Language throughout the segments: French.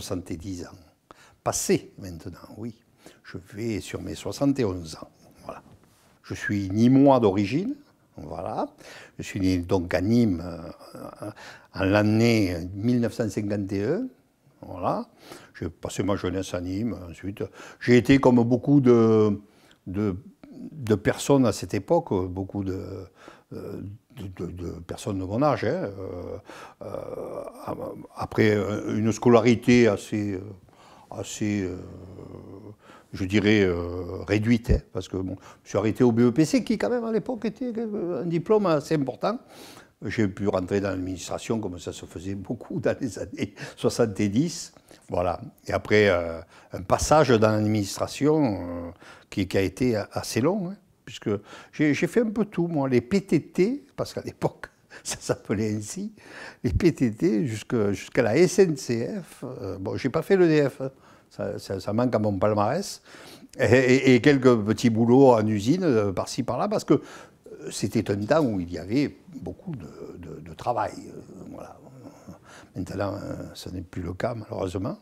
70 ans. Passé maintenant, oui. Je vais sur mes 71 ans. Voilà. Je suis Nîmois d'origine, voilà. Je suis né donc à Nîmes euh, en l'année 1951. Voilà. J'ai passé ma jeunesse à Nîmes. Ensuite, j'ai été comme beaucoup de, de, de, personnes à cette époque, beaucoup de, euh, de, personnes de mon âge. Hein, euh, euh, après une scolarité assez, euh, assez je dirais, réduite, hein, parce que bon, je suis arrêté au BEPC, qui quand même à l'époque était un diplôme assez important. J'ai pu rentrer dans l'administration comme ça se faisait beaucoup dans les années 70. Voilà. Et après, un passage dans l'administration qui, a été assez long. Hein puisque j'ai fait un peu tout, moi, les PTT, parce qu'à l'époque, ça s'appelait ainsi, les PTT jusqu'à la SNCF. Bon, euh, bon, j'ai pas fait l'EDF, DF hein. ça, manque à mon palmarès. Et, quelques petits boulots en usine, euh, par-ci, par-là, parce que euh, c'était un temps où il y avait beaucoup de, travail. Maintenant, ce n'est plus le cas, malheureusement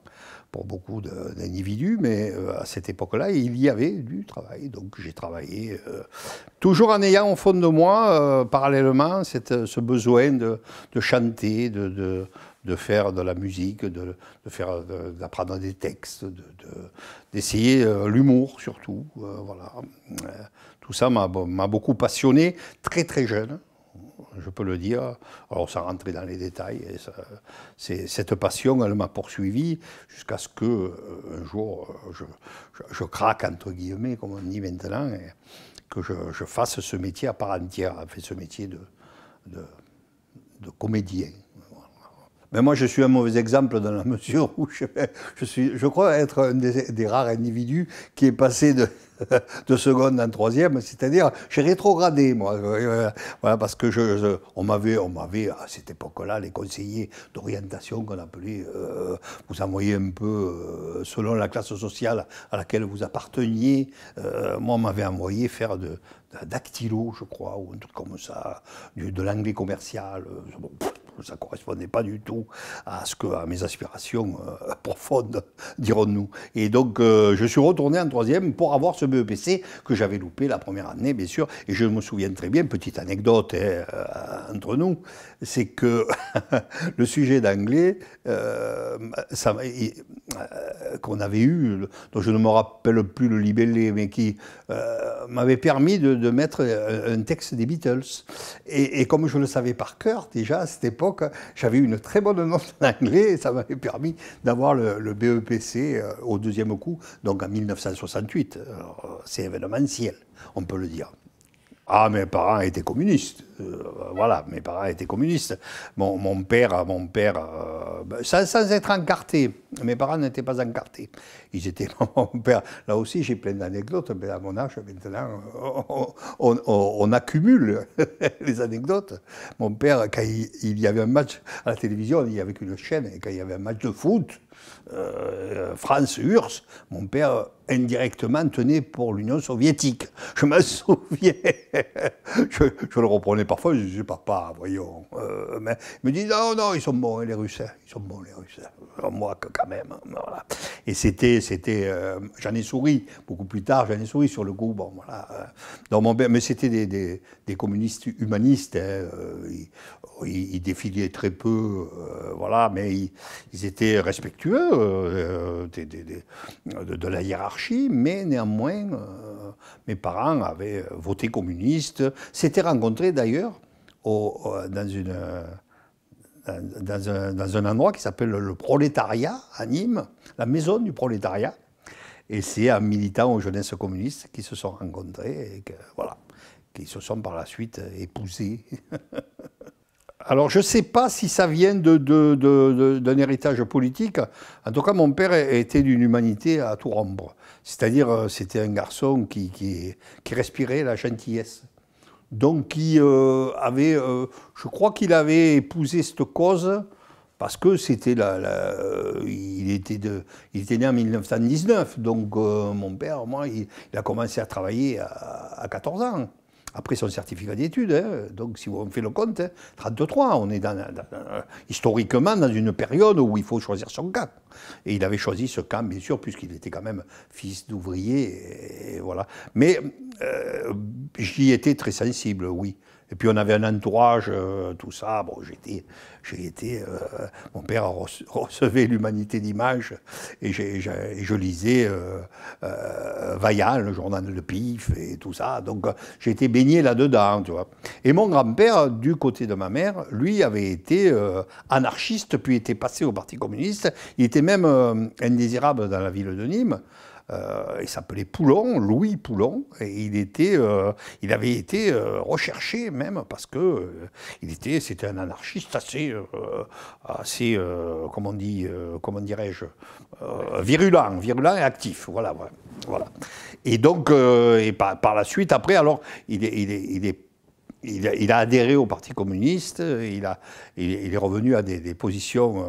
pour beaucoup d'individus, mais euh, à cette époque-là, il y avait du travail. Donc j'ai travaillé, euh, toujours en ayant au fond de moi, euh, parallèlement, cette, ce besoin de, de chanter, de, de, de, faire de la musique, de, faire, d'apprendre des textes, d'essayer l'humour surtout. voilà. Tout ça m'a beaucoup passionné, très très jeune je peux le dire. Alors, sans rentrer dans les détails, et ça, cette passion, elle m'a poursuivi jusqu'à ce que, euh, un jour, euh, je, craque, entre guillemets, comme on dit maintenant, et que je, fasse ce métier à part entière, fait, ce métier de, de, de comédien. Mais moi, je suis un mauvais exemple dans la mesure où je, suis, je crois être un des, rares individus qui est passé de, de seconde en troisième, c'est-à-dire j'ai rétrogradé, moi. Euh, euh, voilà, parce que je, on m'avait, on m'avait à cette époque-là, les conseillers d'orientation qu'on appelait, euh, vous envoyez un peu selon la classe sociale à laquelle vous apparteniez. moi, on m'avait envoyé faire de, dactylo, je crois, ou un truc comme ça, de, de l'anglais commercial ça ne correspondait pas du tout à, ce que, à mes aspirations euh, profondes, dirons-nous. Et donc, euh, je suis retourné en troisième pour avoir ce BEPC que j'avais loupé la première année, bien sûr. Et je me souviens très bien, petite anecdote hein, euh, entre nous, c'est que le sujet d'anglais qu'on avait eu, dont je ne me rappelle plus le libellé, mais qui m'avait permis de, mettre un texte des Beatles. Et, et comme je le savais par cœur déjà c'était j'avais une très bonne note en anglais et ça m'avait permis d'avoir le, le, BEPC euh, au deuxième coup, donc en 1968. Euh, c'est événementiel, on peut le dire. Ah, mes parents étaient communistes. Euh, voilà, mes parents étaient communistes. Mon, père, mon père, euh, euh, ben, sans, être encarté. Mes parents n'étaient pas encartés. Ils étaient mon père. Là aussi, j'ai plein d'anecdotes, mais à mon âge, maintenant, on, accumule les anecdotes. Mon père, quand il, il, y avait un match à la télévision, il n'y avait qu'une chaîne, et quand il y avait un match de foot, euh, euh, France-URSS, mon père indirectement tenait pour l'Union soviétique. Je me souviens. je, le reprenais parfois, je disais, papa, voyons. Euh, mais il me dit, non, non, ils sont bons, les Russes. Ils sont bons, les Russes. Moi, quand même. Hein, voilà. Et c'était, c'était, j'en ai souri. Beaucoup plus tard, j'en ai souri sur le coup. Bon, voilà. Dans mon, mais c'était des, communistes humanistes. Hein, ils, défilaient très peu, voilà, mais ils étaient respectueux euh, euh, de, la hiérarchie, mais néanmoins, euh, mes parents avaient voté communiste, s'étaient rencontrés d'ailleurs dans, une, dans, un, endroit qui s'appelle le prolétariat à Nîmes, la maison du prolétariat. Et c'est un militant aux jeunesses communistes qui se sont rencontrés et que, voilà, qui se sont par la suite épousés. Alors, je ne sais pas si ça vient d'un héritage politique. En tout cas, mon père était d'une humanité à tout rompre. C'est-à-dire, euh, c'était un garçon qui, respirait la gentillesse. Donc, qui euh, avait. Euh, je crois qu'il avait épousé cette cause parce que c'était il, était né en 1919. Donc, mon père, moi, il, il, a commencé à travailler à 14 ans après son certificat d'études. Hein. donc, si on fait le compte, hein, 33, on est dans, historiquement dans une période où il faut choisir son camp. Et il avait choisi ce camp, bien sûr, puisqu'il était quand même fils d'ouvrier. voilà. Mais euh, j'y étais très sensible, oui. Et puis on avait un entourage, euh, tout ça. Bon, j'ai été, euh, mon père recevait l'Humanité d'image, et, je lisais euh, Vaillant, le journal de Pif et tout ça. Donc j'ai été baigné là-dedans, tu vois. Et mon grand-père, du côté de ma mère, lui avait été anarchiste, puis était passé au Parti communiste. Il était même indésirable dans la ville de Nîmes. Euh, il s'appelait Poulon, Louis Poulon, et il, était, euh, il avait été euh, recherché même parce que était, c'était un anarchiste assez, assez comment, dit, comment dirais-je, virulent, virulent et actif. Voilà, voilà. Et donc, et par, la suite, après, alors, il il il il a, adhéré au Parti communiste, il, a, il, est revenu à des, positions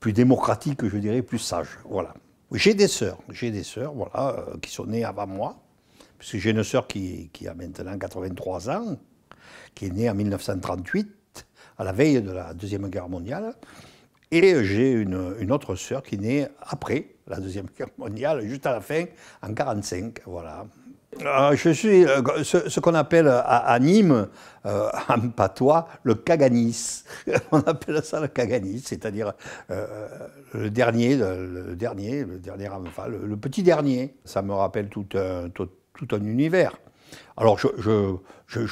plus démocratiques, je dirais, plus sages. Voilà j'ai des sœurs, j'ai des sœurs, voilà, euh, qui sont nées avant moi, puisque j'ai une sœur qui, a maintenant 83 ans, qui est née en 1938, à la veille de la Deuxième Guerre mondiale, et j'ai une, autre sœur qui est née après la Deuxième Guerre mondiale, juste à la fin, en 1945, voilà. Euh, je suis euh, ce, qu'on appelle euh, à, Nîmes, en patois, le caganis. On appelle ça le caganis, c'est-à-dire le dernier, le, dernier, le dernier, enfin le, petit dernier. Ça me rappelle tout un univers. Alors je,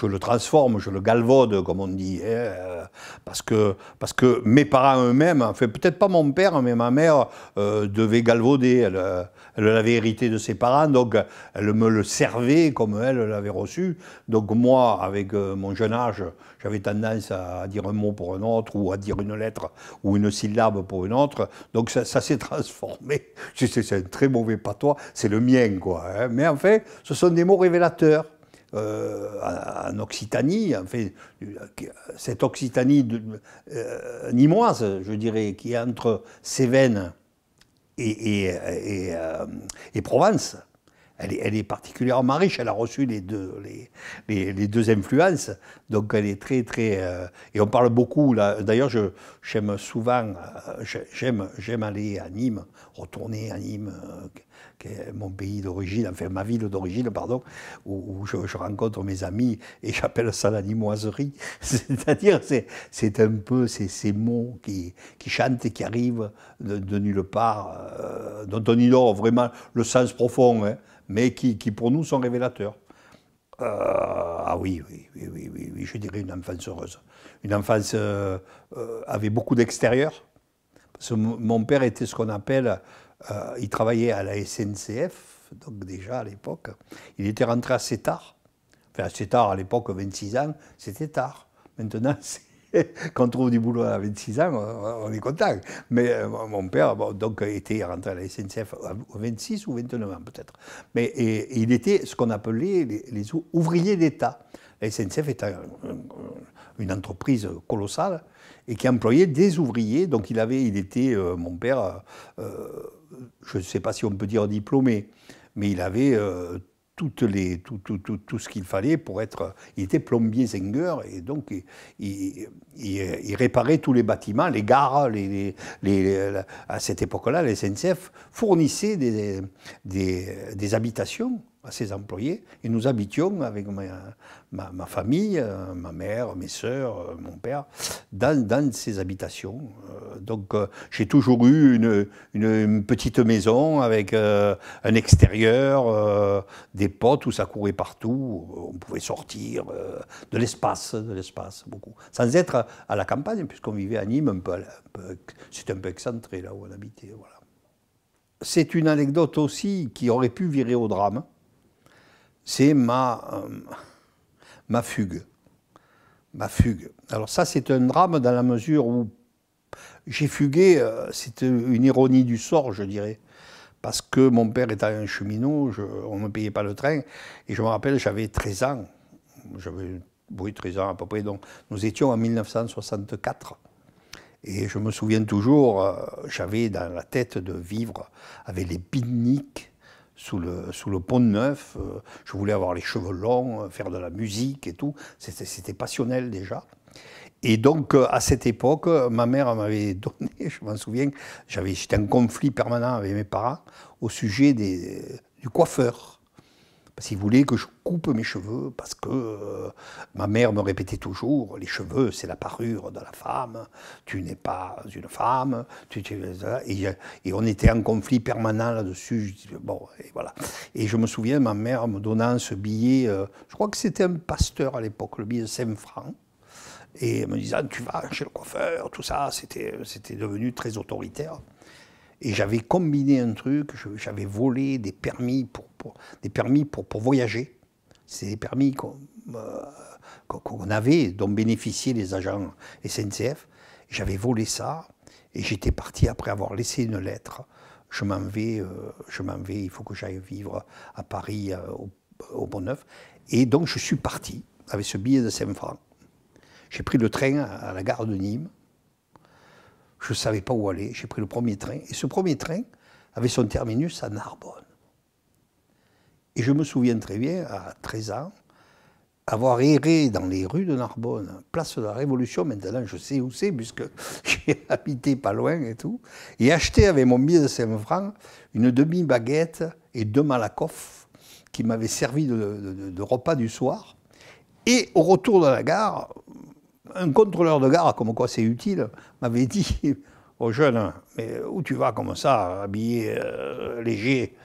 le transforme, je le galvaude, comme on dit, hein, parce, que, parce que mes parents eux-mêmes, enfin peut-être pas mon père, mais ma mère euh, devait galvauder. Elle, l'avait hérité de ses parents, donc elle me le servait comme elle l'avait reçu. Donc moi, avec euh, mon jeune âge, j'avais tendance à dire un mot pour un autre, ou à dire une lettre ou une syllabe pour une autre. Donc ça, s'est transformé. C'est un très mauvais patois, c'est le mien, quoi. Hein. Mais en fait, ce sont des mots révélateurs. Euh, en Occitanie, en fait, cette Occitanie de, euh, nimoise, je dirais, qui est entre Cévennes et, euh, Provence. Elle est, particulièrement riche, elle a reçu les deux, les, influences, donc elle est très, très... et on parle beaucoup, là. d'ailleurs j'aime souvent, j'aime aller à Nîmes, retourner à Nîmes, qui est mon pays d'origine, enfin ma ville d'origine, pardon, où, je, rencontre mes amis et j'appelle ça la nimoiserie. C'est-à-dire, c'est un peu ces, mots qui, chantent et qui arrivent de, nulle part, euh, dont on ignore vraiment le sens profond, hein, mais qui, pour nous sont révélateurs. Euh, ah oui oui, oui oui, je dirais une enfance heureuse. Une enfance euh, avait beaucoup d'extérieur. Mon père était ce qu'on appelle euh, il travaillait à la SNCF, donc déjà à l'époque. Il était rentré assez tard. Enfin, assez tard, à l'époque, 26 ans, c'était tard. Maintenant, quand on trouve du boulot à 26 ans, on est content. Mais euh, mon père, donc, était rentré à la SNCF à 26 ou 29 ans, peut-être. Mais il était ce qu'on appelait les, ouvriers d'État. La SNCF est une entreprise colossale et qui employait des ouvriers. Donc, il avait, il était, euh, mon père je ne sais pas si on peut dire diplômé, mais il avait euh, toutes tout, ce qu'il fallait pour être. Il était plombier zingueur et donc il, réparait tous les bâtiments, les gares. à cette époque-là, les SNCF fournissaient des habitations à ses employés et nous habitions avec ma, famille, euh, ma mère, mes soeurs, euh, mon père, dans, dans ces habitations. Euh, donc j'ai toujours eu une, une, petite maison avec un extérieur, des potes où ça courait partout, on pouvait sortir, de l'espace, de l'espace beaucoup, sans être à, la campagne puisqu'on vivait à Nîmes un peu, c'est un peu excentré là où on habitait. Voilà. C'est une anecdote aussi qui aurait pu virer au drame c'est euh, ma, fugue. Ma fugue. Alors ça, c'est un drame dans la mesure où j'ai fugué, euh, c'était une ironie du sort, je dirais. Parce que mon père était un cheminot, on ne payait pas le train. Et je me rappelle, j'avais 13 ans. J'avais, 13 ans à peu près. Donc, nous étions en 1964. Et je me souviens toujours, euh, j'avais dans la tête de vivre avec les pique-niques sous le, pont de Neuf. Euh, je voulais avoir les cheveux longs, euh, faire de la musique et tout. C'était passionnel déjà. Et donc, euh, à cette époque, ma mère m'avait donné, je m'en souviens, j'étais en conflit permanent avec mes parents au sujet du coiffeur si vous voulez, que je coupe mes cheveux, parce que euh, ma mère me répétait toujours, les cheveux, c'est la parure de la femme, tu n'es pas une femme, tu, et, on était en conflit permanent là-dessus. Bon, et voilà. Et je me souviens, ma mère me donnant ce billet, euh, je crois que c'était un pasteur à l'époque, le billet de 5 francs, et me disant, tu vas chez le coiffeur, tout ça, c'était devenu très autoritaire. Et j'avais combiné un truc, j'avais volé des permis pour, des permis pour, pour voyager. C'est des permis qu'on bah, avait, dont bénéficiaient les agents SNCF. J'avais volé ça et j'étais parti après avoir laissé une lettre. Je m'en vais, euh, je m'en vais, il faut que j'aille vivre à Paris, euh, au, au Bonneuf. Et donc je suis parti avec ce billet de 5 francs. J'ai pris le train à la gare de Nîmes. Je ne savais pas où aller, j'ai pris le premier train. Et ce premier train avait son terminus à Narbonne. Et je me souviens très bien, à 13 ans, avoir erré dans les rues de Narbonne, place de la Révolution, maintenant je sais où c'est, puisque j'ai habité pas loin et tout, et acheté avec mon billet de 5 francs une demi-baguette et deux malakoffs qui m'avaient servi de, repas du soir. Et au retour de la gare, un contrôleur de gare, comme quoi c'est utile, m'avait dit aux jeunes Mais où tu vas comme ça, habillé euh, léger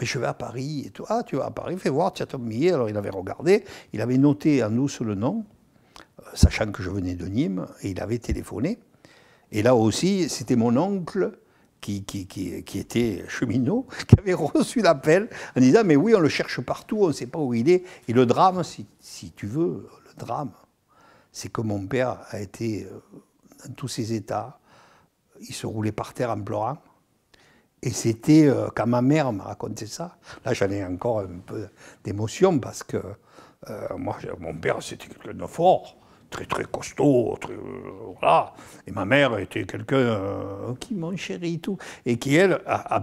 Mais je vais à Paris. Et toi, tu vas à Paris, fais voir, tiens ton billet. Alors il avait regardé, il avait noté en nous le nom, euh, sachant que je venais de Nîmes, et il avait téléphoné. Et là aussi, c'était mon oncle qui, qui, était cheminot, qui avait reçu l'appel en disant Mais oui, on le cherche partout, on ne sait pas où il est. Et le drame, si tu veux, le drame, c'est que mon père a été euh, dans tous ses états. Il se roulait par terre en pleurant. Et c'était euh, quand ma mère m'a raconté ça. Là, j'en ai encore un peu d'émotion parce que euh, moi, mon père, c'était quelqu'un de fort, très très costaud, voilà. Et ma mère était quelqu'un qui mon chéri tout, et qui elle a, a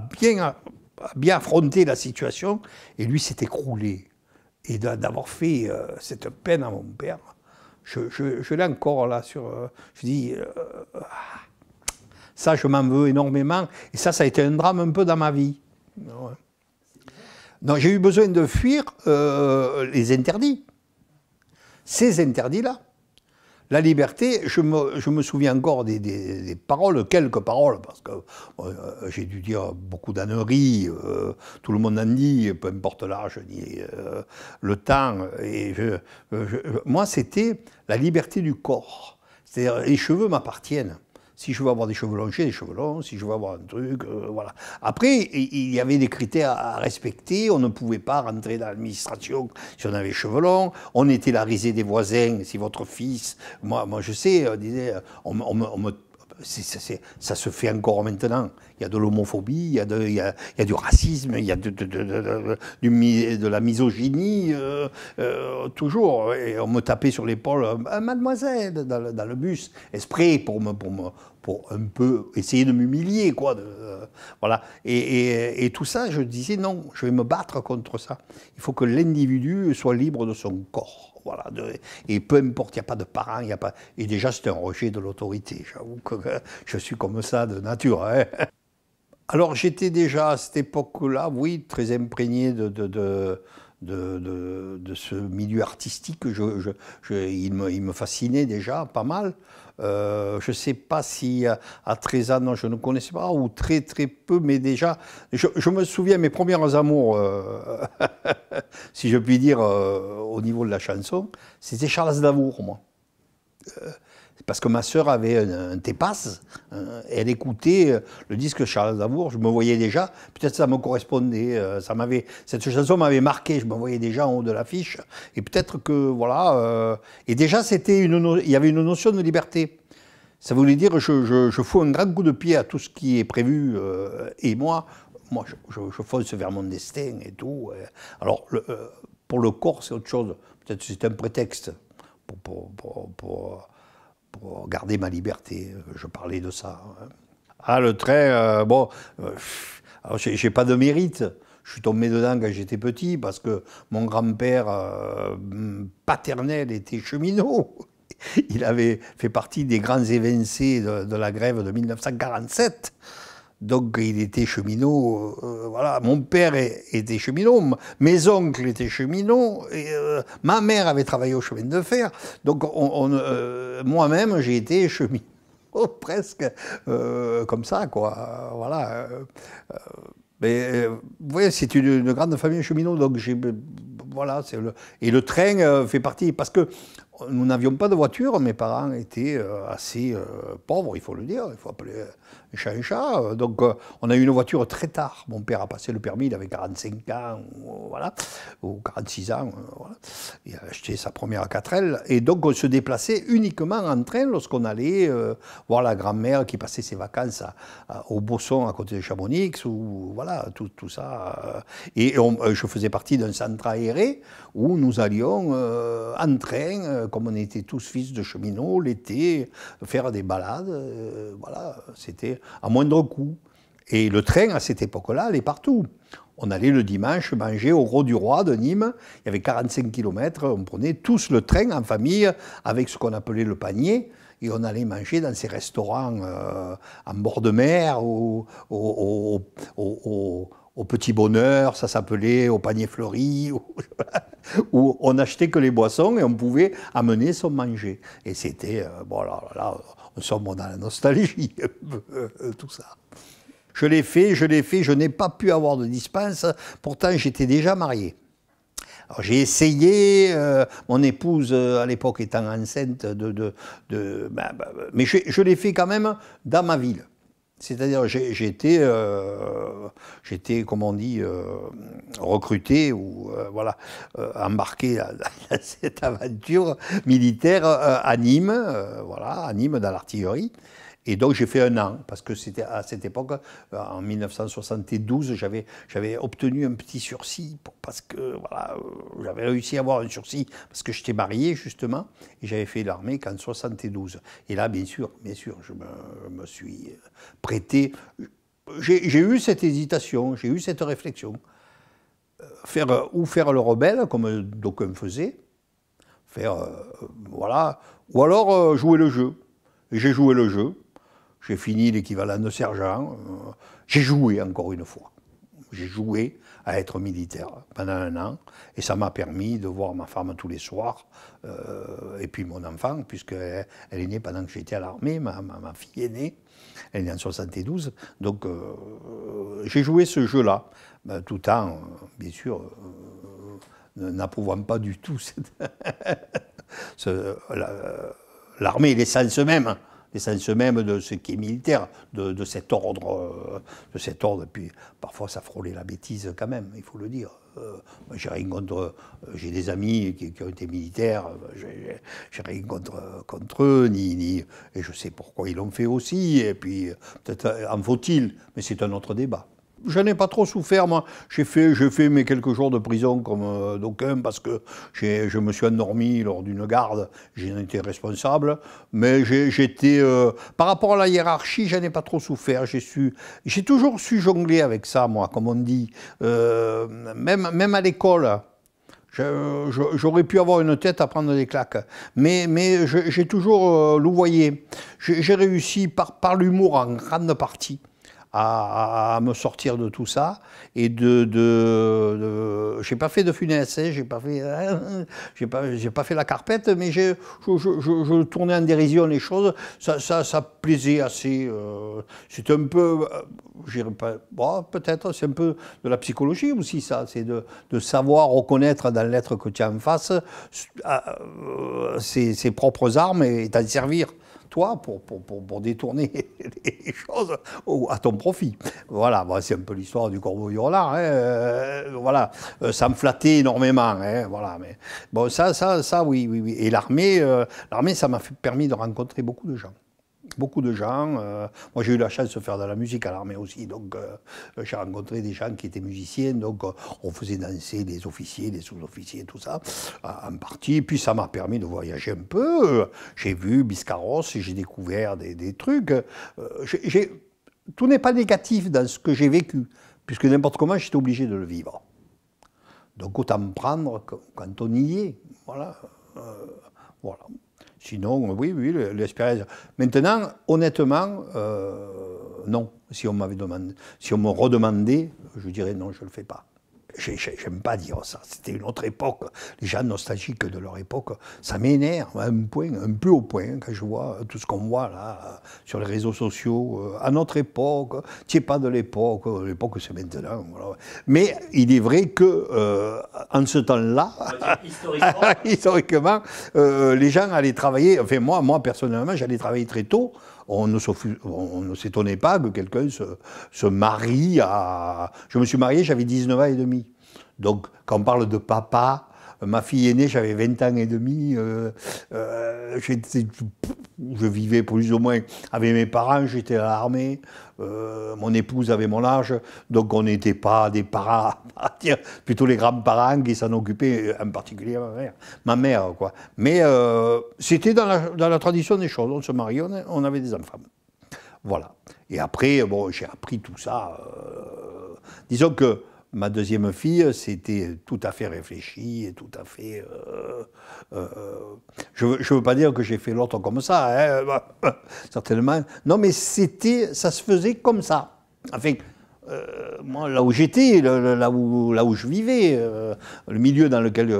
bien affronté la situation. Et lui s'est écroulé. Et d'avoir fait cette peine à mon père, je, l'ai encore là sur. Euh, je dis, euh, ça, je m'en veux énormément. Et ça, ça a été un drame un peu dans ma vie. Donc j'ai eu besoin de fuir euh, les interdits. Ces interdits-là. La liberté, je me, souviens encore des, paroles, quelques paroles, parce que euh, euh, j'ai dû dire beaucoup d'anneries, euh, tout le monde en dit, peu importe l'âge, le temps. Et moi, c'était la liberté du corps. C'est-à-dire, les cheveux m'appartiennent. Si je veux avoir des cheveux longs, j'ai des cheveux longs. Si je veux avoir un truc, euh, voilà. Après, il y avait des critères à respecter. On ne pouvait pas rentrer dans l'administration si on avait les cheveux longs. On était la risée des voisins. Si votre fils, moi, moi je sais, euh, disait, euh, on me ça se fait encore maintenant. Il y a de l'homophobie, il, y a du racisme, il y a de, la misogynie, euh, euh, toujours. Et on me tapait sur l'épaule, un euh, mademoiselle, dans le, bus, esprit pour un peu essayer de m'humilier, quoi. voilà. et, tout ça, je disais non, je vais me battre contre ça. Il faut que l'individu soit libre de son corps. Voilà, et peu importe, il n'y a pas de parents, il a pas. Et déjà, c'est un rejet de l'autorité. J'avoue que je suis comme ça de nature. Hein. Alors, j'étais déjà à cette époque-là, oui, très imprégné de de, ce milieu artistique. il, me, il, fascinait déjà pas mal. Euh, je ne sais pas si à, 13 ans, je ne connaissais pas, ou très très peu, mais déjà, je, me souviens mes premiers amours, euh, si je puis dire, euh, au niveau de la chanson, c'était Charles d'amour moi parce que ma sœur avait un, un euh, elle écoutait euh, le disque Charles Aznavour, je me voyais déjà, peut-être ça me correspondait, euh, ça m'avait, cette chanson m'avait marqué, je me voyais déjà en haut de l'affiche, et peut-être que, voilà, et déjà c'était une, il y avait une notion de liberté. Ça voulait dire, je, je, fous un grand coup de pied à tout ce qui est prévu, et moi, moi, je, je, fonce vers mon destin et tout. Alors, le, pour le corps, c'est autre chose. Peut-être c'est un prétexte pour, pour, pour pour garder ma liberté. Euh, je parlais de ça. Hein. Ah, le train, euh, bon, euh, j'ai pas de mérite. Je suis tombé dedans quand j'étais petit parce que mon grand-père mm, paternel était cheminot. Il avait fait partie des grands évincés de la grève de 1947. Donc il était cheminot, euh, euh, voilà, mon père était cheminot, mes oncles étaient cheminots, euh, ma mère avait travaillé au chemin de fer, donc moi-même j'ai été cheminot presque comme ça, quoi, voilà. mais vous voyez, c'est une, grande famille cheminot, donc voilà, le, et le train fait partie, parce que nous n'avions pas de voiture, mes parents étaient euh, assez euh, pauvres, il faut le dire, il faut appeler un chat chat. Euh, donc on a eu une voiture très tard. Mon père a passé le permis, il avait 45 ans, voilà, ou 46 ans, voilà. il a acheté sa première 4L. Et donc on se déplaçait uniquement en train lorsqu'on allait voir la grand-mère qui passait ses vacances au Bosson à côté de Chamonix, ou voilà, tout, ça. Et je faisais partie d'un centre aéré où nous allions euh, en train, euh, comme on était tous fils de cheminots, l'été, faire des balades. Euh, voilà, c'était à moindre coût. Et le train, à cette époque-là, allait partout. On allait le dimanche manger au Gros du Roi de Nîmes. Il y avait 45 km. On prenait tous le train en famille avec ce qu'on appelait le panier. Et on allait manger dans ces restaurants en bord de mer, au au petit bonheur, ça s'appelait au panier fleuri, où on n'achetait que les boissons et on pouvait amener son manger. Et c'était, euh, bon là, là, on sort dans la nostalgie, euh, tout ça. Je l'ai fait, je l'ai fait, je n'ai pas pu avoir de dispense, pourtant j'étais déjà marié. J'ai essayé, euh, mon épouse à l'époque étant enceinte, de, de, de ben, ben, ben, mais je, je l'ai fait quand même dans ma ville. C'est-à-dire, j'ai été, euh, comment on dit, euh, recruté ou euh, voilà, embarqué à, cette aventure militaire à Nîmes, voilà, à Nîmes dans l'artillerie. Et donc j'ai fait un an, parce que c'était à cette époque, euh, en 1972, j'avais, j'avais obtenu un petit sursis, parce que voilà, euh, j'avais réussi à avoir un sursis, parce que j'étais marié justement, et j'avais fait l'armée qu'en 72. Et là, bien sûr, bien sûr, je me, me suis euh, prêté. J'ai eu cette hésitation, j'ai eu cette réflexion. Faire, ou faire le rebelle, comme d'aucuns faisaient, faire, voilà, ou alors jouer le jeu. J'ai joué le jeu, j'ai fini l'équivalent de sergent. Euh, j'ai joué encore une fois. J'ai joué à être militaire pendant un an et ça m'a permis de voir ma femme tous les soirs euh, et puis mon enfant, puisqu'elle elle est née pendant que j'étais à l'armée, ma, fille est née, elle est née en 72, donc euh, j'ai joué ce jeu-là, ben, tout en, bien sûr, n'approuvant pas du tout cette... l'armée, les l'armée, l'essence même l'essence même de ce qui est militaire, de, cet ordre, de cet ordre. Euh, puis parfois ça frôlait la bêtise quand même, il faut le dire. Euh, j'ai euh, J'ai des amis qui, ont été militaires, j'ai rien contre, contre eux, ni, ni, et je sais pourquoi ils l'ont fait aussi, et puis peut-être en faut-il, mais c'est un autre débat je n'ai pas trop souffert, moi. J'ai fait, fait mes quelques jours de prison comme euh, d'aucuns parce que je me suis endormi lors d'une garde. j'ai été responsable. Mais j'étais. Euh, par rapport à la hiérarchie, je n'ai pas trop souffert. J'ai j'ai toujours su jongler avec ça, moi, comme on dit. Euh, même, même à l'école. J'aurais pu avoir une tête à prendre des claques. Mais, mais j'ai toujours louvoyé. J'ai réussi par, par l'humour en grande partie à, me sortir de tout ça et de, de, j'ai pas fait de funesse, hein, j'ai pas fait, j'ai pas, j'ai pas fait la carpette, mais j'ai, je, je, je, tournais en dérision les choses. Ça, ça, ça plaisait assez. Euh, c'est un peu, euh, pas, peut-être, c'est un peu de la psychologie aussi ça, c'est de, de, savoir reconnaître dans l'être que tu as en face euh, ses, ses propres armes et t'en servir toi pour, détourner les choses à ton profit. Voilà, bah, c'est un peu l'histoire du corbeau hurlard. Hein, euh, voilà, euh, ça me flattait énormément. Hein, voilà, mais bon, ça, ça, ça, oui, oui, oui. Et l'armée, euh, l'armée, ça m'a permis de rencontrer beaucoup de gens beaucoup de gens. Euh, moi, j'ai eu la chance de faire de la musique à l'armée aussi, donc euh, euh, j'ai rencontré des gens qui étaient musiciens, donc on faisait danser des officiers, des sous-officiers, tout ça, en partie. puis ça m'a permis de voyager un peu. J'ai vu Biscarros, j'ai découvert des, trucs. Tout n'est pas négatif dans ce que j'ai vécu, puisque n'importe comment, j'étais obligé de le vivre. Donc autant me prendre quand on y est. Voilà. voilà. Sinon, oui, oui, l'espérance. Maintenant, honnêtement, euh, non. Si on m'avait demandé, si on me redemandait, je dirais non, je ne le fais pas. J'aime pas dire ça. C'était une autre époque. Les gens nostalgiques de leur époque, ça m'énerve à un point, un plus haut point, hein, quand je vois tout ce qu'on voit là euh, sur les réseaux sociaux. Euh, à notre époque, tu pas de l'époque. Euh, l'époque, c'est maintenant. Mais il est vrai que en ce temps-là, historiquement, les gens allaient travailler. Enfin, moi, moi personnellement, j'allais travailler très tôt on ne, s'étonnait pas que quelqu'un se, marie à... Je me suis marié, j'avais 19 ans et demi. Donc, quand on parle de papa, ma fille aînée, j'avais 20 ans et demi. Euh, euh, où je vivais plus ou moins avec mes parents, j'étais à l'armée, euh, mon épouse avait mon âge, donc on n'était pas des parents, plutôt les grands-parents qui s'en occupaient, euh, en particulier ma mère. quoi. Mais euh, c'était dans la, dans la, tradition des choses, on se mariait, on, avait des enfants. Voilà. Et après, bon, j'ai appris tout ça. disons que Ma deuxième fille, c'était tout à fait réfléchi et tout à fait. Euh, euh, euh, je ne veux, pas dire que j'ai fait l'autre comme ça, hein, certainement. Non, mais c'était, ça se faisait comme ça. Enfin, moi, là où j'étais, là où, là où je vivais, le milieu dans lequel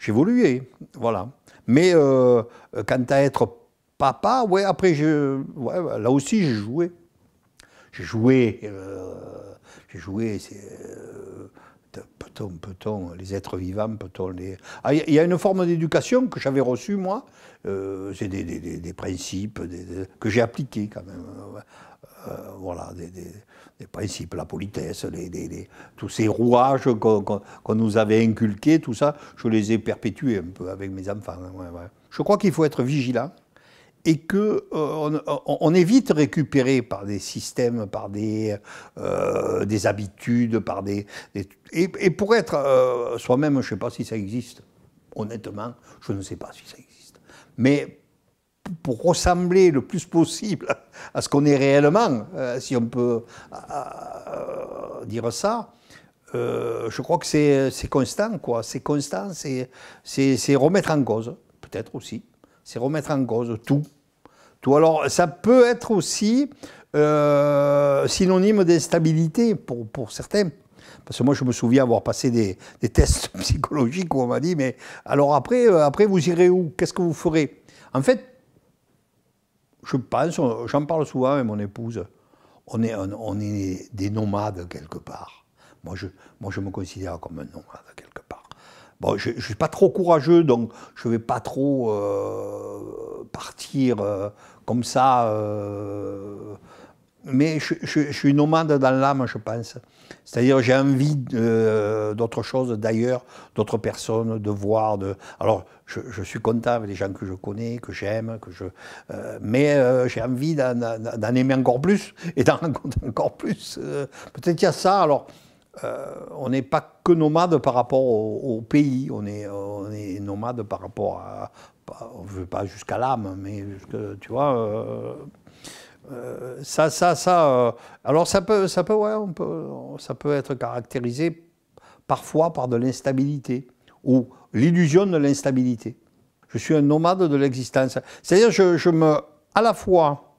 j'évoluais, voilà. Mais quant à être papa, ouais, après, je, là aussi, j'ai joué. J'ai joué jouer. c'est euh, peut-on, peut-on, les êtres vivants, peut-on les. Ah, il y a une forme d'éducation que j'avais reçue, moi. Euh, c'est des, principes que j'ai appliqués, quand même. Euh, voilà, des, principes, la politesse, les, tous ces rouages qu'on nous avait inculqués, tout ça, je les ai perpétués un peu avec mes enfants. Hein, je crois qu'il faut être vigilant et que euh, on, est vite récupéré par des systèmes, par des, euh, des habitudes, par des, et, pour être euh, soi-même, je ne sais pas si ça existe. Honnêtement, je ne sais pas si ça existe. Mais pour ressembler le plus possible à ce qu'on est réellement, si on peut dire ça, je crois que c'est constant, quoi. C'est constant, c'est remettre en cause, peut-être aussi c'est remettre en cause tout. Alors ça peut être aussi euh, synonyme d'instabilité pour, pour certains. Parce que moi, je me souviens avoir passé des, des tests psychologiques où on m'a dit, mais alors après, euh, après vous irez où Qu'est-ce que vous ferez En fait, je pense, euh, j'en parle souvent avec mon épouse, on est, on est des nomades quelque part. Moi je, moi, je me considère comme un nomade quelque part. Bon, je ne suis pas trop courageux, donc je ne vais pas trop euh, partir comme ça. Euh, mais je, suis nomade dans l'âme, je pense. C'est-à-dire, j'ai envie euh, d'autres choses d'ailleurs, d'autres personnes, de voir. De... Alors, je, suis content avec les gens que je connais, que j'aime, que je. Euh, mais j'ai envie d'en aimer encore plus et d'en rencontrer encore plus. Peut-être qu'il y a ça. Alors, on n'est pas que nomade par rapport au, au pays. On est, on est nomade par rapport à, on pas jusqu'à l'âme, mais tu vois. Euh, euh, ça, ça, ça. Euh, alors ça peut, ça peut, ça peut être caractérisé parfois par de l'instabilité ou l'illusion de l'instabilité. Je suis un nomade de l'existence. C'est-à-dire, je, me, à la fois,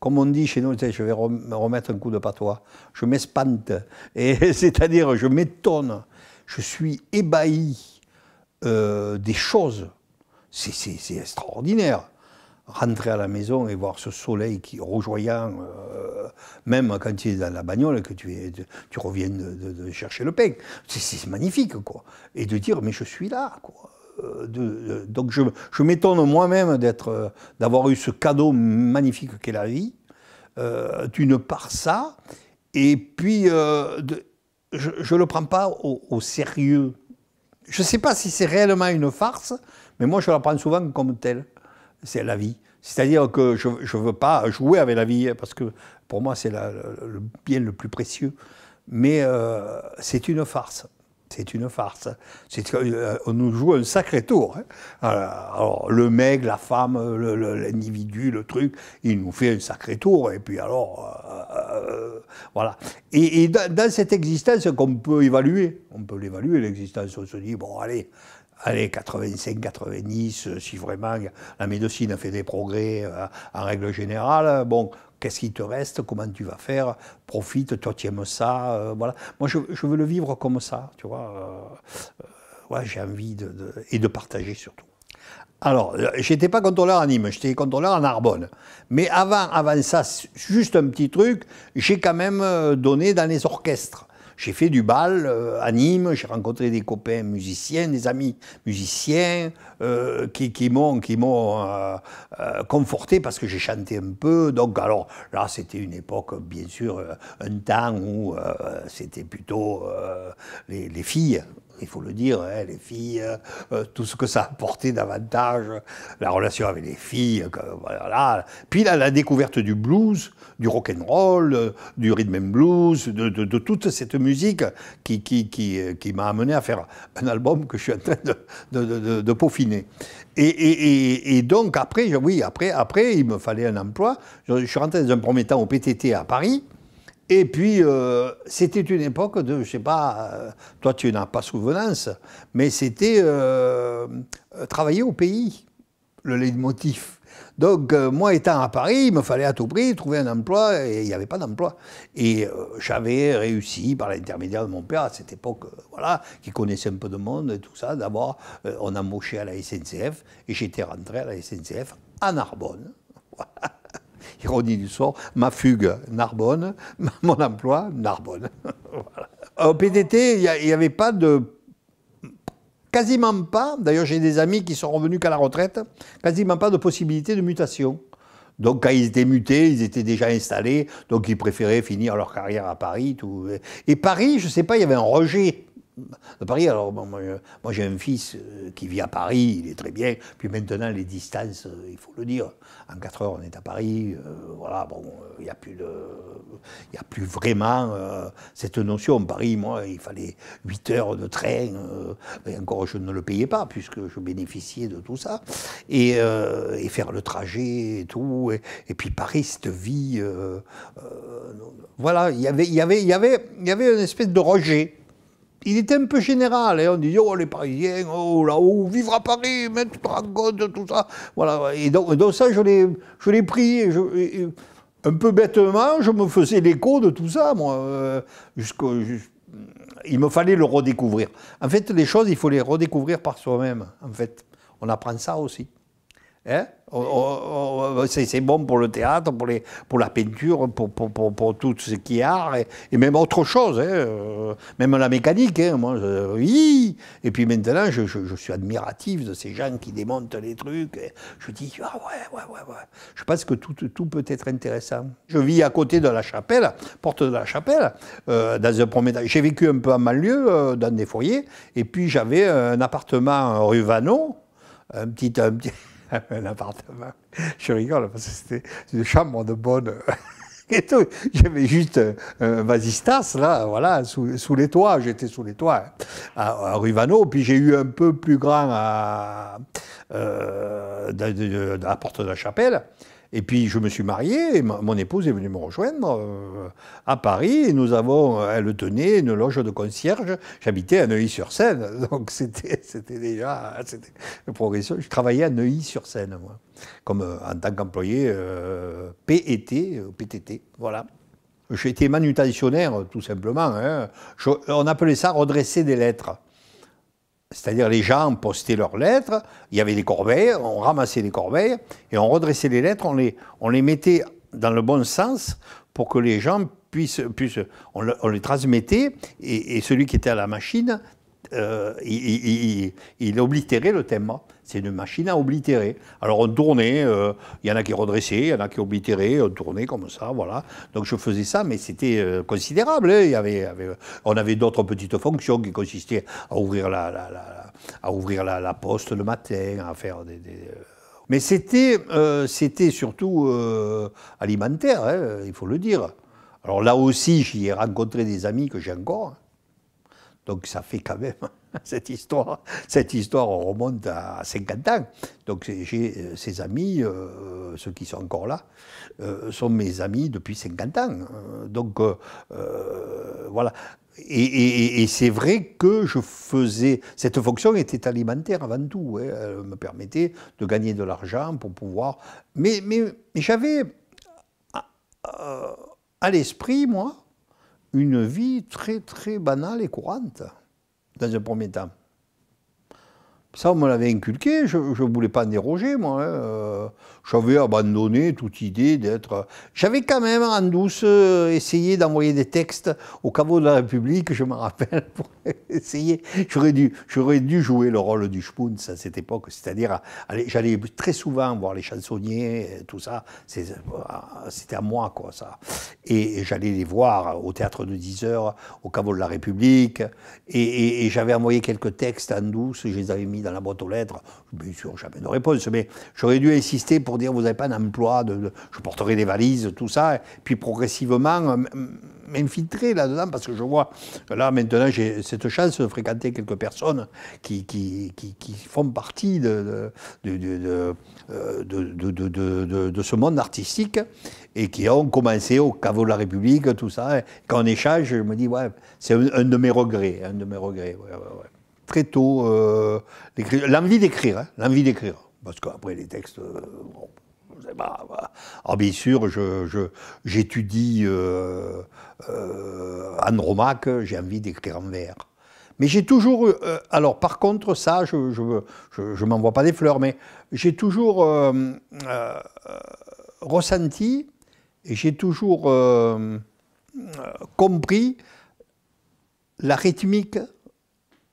comme on dit chez nous, je vais remettre un coup de patois, je m'espante, et c'est-à-dire, je m'étonne, je suis ébahi des choses c'est extraordinaire. Rentrer à la maison et voir ce soleil qui rejoignant, euh, même quand tu es dans la bagnole et que tu, reviens de, chercher le pain, c'est magnifique, quoi. Et de dire, mais je suis là, quoi. Euh, donc je, m'étonne moi-même d'être, euh, d'avoir eu ce cadeau magnifique qu'est la vie, Tu ne pars ça, et puis je ne le prends pas au sérieux. Je ne sais pas si c'est réellement une farce, mais moi, je la prends souvent comme telle. C'est la vie. C'est-à-dire que je ne veux pas jouer avec la vie, hein, parce que pour moi, c'est le bien le plus précieux. Mais euh, c'est une farce. C'est une farce. Euh, on nous joue un sacré tour. Hein. Alors, le mec, la femme, l'individu, le, truc, il nous fait un sacré tour. Et puis alors, euh, voilà. Et, et, dans cette existence qu'on peut évaluer, on peut l'évaluer, l'existence, on se dit, bon, allez, allez, 85, 90, si vraiment la médecine a fait des progrès euh, en règle générale, bon, qu'est-ce qui te reste, comment tu vas faire, profite, toi tu aimes ça, euh, voilà. Moi je, veux le vivre comme ça, tu vois. Euh, ouais, j'ai envie de, et de partager surtout. Alors, j'étais pas contrôleur à Nîmes, j'étais contrôleur en Narbonne. Mais avant, avant ça, juste un petit truc, j'ai quand même donné dans les orchestres. J'ai fait du bal euh, à Nîmes, j'ai rencontré des copains musiciens, des amis musiciens euh, qui, qui m'ont euh, conforté parce que j'ai chanté un peu. Donc alors là, c'était une époque, bien sûr, un temps où c'était plutôt les, filles il faut le dire, hein, les filles, euh, euh, tout ce que ça a apporté davantage, la relation avec les filles, voilà. Puis la découverte du blues, du rock and roll, euh, du rhythm blues, de, toute cette musique qui, m'a amené à faire un album que je suis en train de, peaufiner. Et, donc après, oui, après, après, il me fallait un emploi. Je, je suis rentré dans un premier temps au PTT à Paris. Et puis, euh, c'était une époque de, je ne sais pas, euh, toi tu n'as pas souvenance, mais c'était euh, travailler au pays, le leitmotiv. Donc, moi étant à Paris, il me fallait à tout prix trouver un emploi, et il n'y avait pas d'emploi. Et j'avais réussi, par l'intermédiaire de mon père à cette époque, voilà, qui connaissait un peu de monde et tout ça, d'abord, on a moché à la SNCF, et j'étais rentré à la SNCF à Narbonne. Voilà ironie du sort, ma fugue, Narbonne, mon emploi, Narbonne. Au PDT, il n'y avait pas de quasiment pas, d'ailleurs j'ai des amis qui sont revenus qu'à la retraite, quasiment pas de possibilité de mutation. Donc quand ils étaient mutés, ils étaient déjà installés, donc ils préféraient finir leur carrière à Paris. Tout. Et Paris, je ne sais pas, il y avait un rejet à Paris, alors euh, moi, j'ai un fils euh, qui vit à Paris, il est très bien. Puis maintenant, les distances, euh, il faut le dire. En 4 heures, on est à Paris. voilà, bon, il n'y a, plus a plus vraiment cette notion. Paris, moi, il fallait 8 heures de train. mais encore, je ne le payais pas, puisque je bénéficiais de tout ça. Et, faire le trajet et tout. Et, puis Paris, cette vie. voilà, y il y, avait, y, avait, y avait une espèce de rejet il était un peu général. Et hein. on dit, oh, les Parisiens, oh, là-haut, vivre à Paris, mettre de tout ça. Voilà. Et donc, ça, je l'ai pris. Et je, un peu bêtement, je me faisais l'écho de tout ça, moi. Euh, il me fallait le redécouvrir. En fait, les choses, il faut les redécouvrir par soi-même, en fait. On apprend ça aussi. Hein oh, oh, oh, bah, c'est bon pour le théâtre, pour, les, pour la peinture, pour, pour, tout ce qui est art, et, même autre chose, hein, euh, même la mécanique. Hein, moi, oui. Et puis maintenant, je, suis admiratif de ces gens qui démontent les trucs. je dis, ah ouais, ouais, ouais, ouais. Je pense que tout, tout peut être intéressant. Je vis à côté de la chapelle, porte de la chapelle, euh, dans un premier J'ai vécu un peu à banlieue, euh, dans des foyers, et puis j'avais un appartement rue Vano un petit. Un petit un appartement. Je rigole parce que c'était une chambre de bonne. Euh, et tout. J'avais juste euh, un vasistas, là, voilà, sous, les toits. J'étais sous les toits hein, à, Rivano. Puis j'ai eu un peu plus grand à, la euh, porte de la chapelle. Et puis je me suis marié, mon épouse est venue me rejoindre euh, à Paris, et nous avons, euh, elle tenait une loge de concierge, j'habitais à Neuilly-sur-Seine, donc c'était déjà une Je travaillais à Neuilly-sur-Seine, moi, comme, euh, en tant qu'employé euh, PET, PTT, voilà. J'étais manutentionnaire, tout simplement. Hein. on appelait ça redresser des lettres c'est-à-dire les gens postaient leurs lettres, il y avait des corbeilles, on ramassait les corbeilles et on redressait les lettres, on les, mettait dans le bon sens pour que les gens puissent, on, les transmettait et, celui qui était à la machine euh, il, il, oblitérait le thème. Hein. C'est une machine à oblitérer. Alors on tournait, euh, il y en a qui redressaient, il y en a qui oblitéraient, on tournait comme ça, voilà. Donc je faisais ça, mais c'était euh, considérable. Hein. y avait, on avait d'autres petites fonctions qui consistaient à ouvrir la, à ouvrir la, poste le matin, à faire des... mais c'était surtout alimentaire, hein, il faut le dire. Alors là aussi, j'y ai rencontré des amis que j'ai encore, donc ça fait quand même cette histoire. Cette histoire remonte à 50 ans. Donc j'ai euh, ces amis, euh, ceux qui sont encore là, euh, sont mes amis depuis 50 ans. Donc voilà. Et, c'est vrai que je faisais. Cette fonction était alimentaire avant tout. Hein. Elle me permettait de gagner de l'argent pour pouvoir. mais, mais j'avais ah, à l'esprit, moi, une vie très très banale et courante, dans un premier temps. Ça, on me l'avait inculqué, je ne voulais pas en déroger, moi. Hein. Euh, j'avais abandonné toute idée d'être... J'avais quand même, en douce, euh, essayé d'envoyer des textes au caveau de la République, je me rappelle, pour essayer. J'aurais dû, j'aurais dû jouer le rôle du Schmunz à cette époque, c'est-à-dire, j'allais très souvent voir les chansonniers, euh, tout ça, euh, ah, c'était à moi, quoi, ça. Et, j'allais les voir au théâtre de 10 heures, au caveau de la République, et, j'avais envoyé quelques textes en douce, je les avais mis dans la boîte aux lettres, bien sûr, jamais de réponse, mais j'aurais dû insister pour dire, vous n'avez pas d'emploi, emploi de, je porterai des valises, tout ça, puis progressivement, euh, infiltré là-dedans parce que je vois, là maintenant j'ai cette chance de fréquenter quelques personnes qui, qui, font partie de de, ce monde artistique et qui ont commencé au caveau de la République, tout ça. quand on échange, je me dis, ouais, c'est un, de mes regrets, un de mes regrets. Très tôt, euh, l'envie d'écrire, hein, l'envie d'écrire, parce qu'après les textes... Euh, bah, Alors bien sûr, j'étudie je, euh, euh, Anne j'ai envie d'écrire en vers. Mais j'ai toujours. Euh, alors, par contre, ça, je ne je, je m'envoie pas des fleurs, mais j'ai toujours ressenti et j'ai toujours compris la rythmique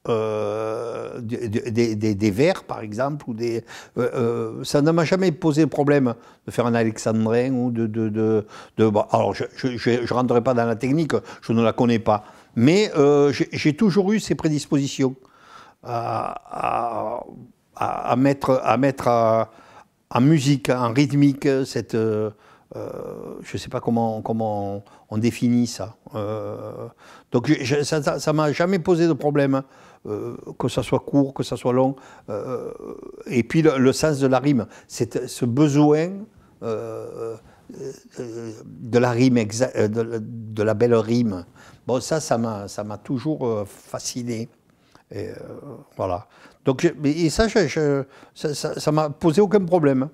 euh, des, vers, par exemple, ou des, euh, euh, ça ne m'a jamais posé problème de faire un alexandrin ou de. de, de, alors, je ne rentrerai pas dans la technique, je ne la connais pas. Mais j'ai toujours eu ces prédispositions à, à, à mettre, à mettre à, en musique, en rythmique, cette. je ne sais pas comment, comment on, définit ça. donc ça ne m'a jamais posé de problème. Euh, que ça soit court, que ça soit long. Euh, et puis le, sens de la rime, c'est ce besoin euh, de la rime, de, la belle rime. Bon, ça, ça m'a, ça m'a toujours fasciné. Et, voilà. Donc, et ça, ça, ça, m'a posé aucun problème.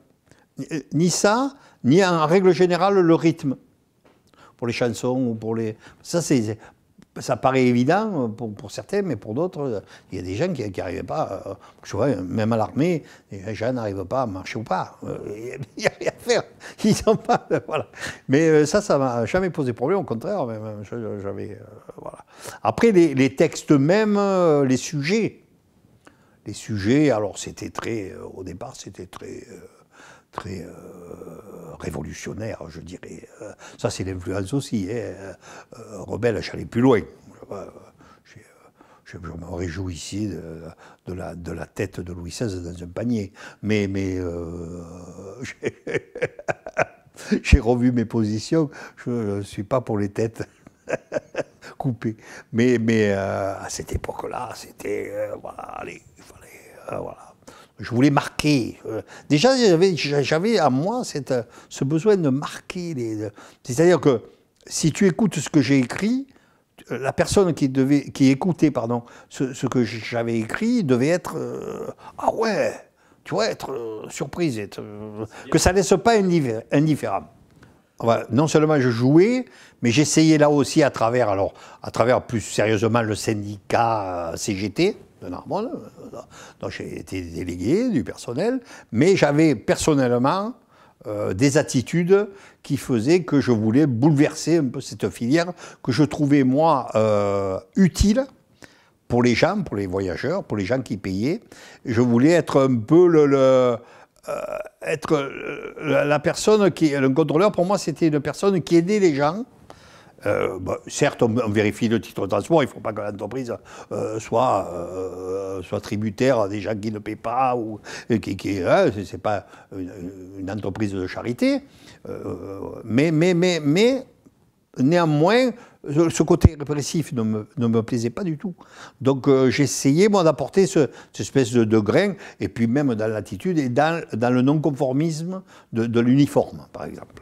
Ni ça, ni en règle générale le rythme pour les chansons ou pour les. Ça, c'est ça paraît évident pour, pour certains, mais pour d'autres, euh, il y a des gens qui n'arrivaient pas, je euh, vois, euh, même à l'armée, les gens n'arrivent pas à marcher ou pas. Il n'y a rien à faire. Ils pas. Voilà. Mais ça, ça ne m'a jamais posé problème, au contraire. Même, j'avais, voilà. Après, les, textes même, les sujets. Les sujets, alors c'était très. au départ, c'était très très euh, révolutionnaire, je dirais. Euh, ça, c'est l'influence aussi. Hein. Euh, Rebelle, j'allais plus loin. Je, je, me réjouis de, de, la, tête de Louis XVI dans un panier. Mais, mais j'ai revu mes positions. Je ne suis pas pour les têtes coupées. Mais, mais à cette époque-là, c'était. voilà, allez, il fallait. voilà. Je voulais marquer. Euh, déjà, j'avais à moi euh, ce besoin de marquer. Euh, c'est-à-dire que si tu écoutes ce que j'ai écrit, la personne qui, devait, qui écoutait pardon, ce, que j'avais écrit devait être Ah ouais Tu vois, être surprise, que ça ne laisse pas indifférent. non seulement je jouais, mais j'essayais là aussi à travers, alors, à travers plus sérieusement le syndicat CGT, de donc j'ai été délégué du personnel, mais j'avais personnellement euh, des attitudes qui faisaient que je voulais bouleverser un peu cette filière que je trouvais, moi, euh, utile pour les gens, pour les voyageurs, pour les gens qui payaient. Je voulais être un peu le, euh, être la, personne qui. Le contrôleur, pour moi, c'était une personne qui aidait les gens euh, bah, certes, on, vérifie le titre de transport, il ne faut pas que l'entreprise euh, euh, soit, tributaire soit tributaire des gens qui ne paient pas, ou qui, hein, c'est pas une, entreprise de charité. mais, mais, mais, mais néanmoins, ce côté répressif ne me, plaisait pas du tout. Donc j'essayais, moi, d'apporter ce, cette espèce de, grain, et puis même dans l'attitude et dans, le non-conformisme de l'uniforme, par exemple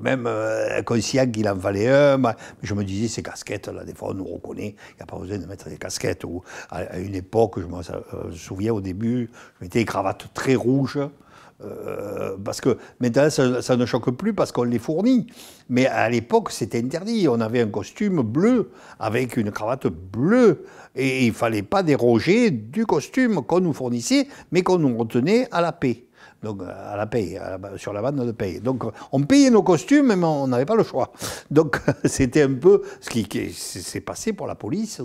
même quand euh, conscient qu'il en valait un, je me disais, ces casquettes, là, des fois, on nous reconnaît, il n'y a pas besoin de mettre des casquettes. à, une époque, je me euh, souviens au début, je mettais des cravates très rouges. Euh, parce que maintenant, ça, ça, ne choque plus parce qu'on les fournit. Mais à l'époque, c'était interdit. On avait un costume bleu avec une cravate bleue. Et il ne fallait pas déroger du costume qu'on nous fournissait, mais qu'on nous retenait à la paix donc à la paye, sur la bande de paye. Donc on payait nos costumes, mais on n'avait pas le choix. Donc c'était un peu ce qui, s'est passé pour la police,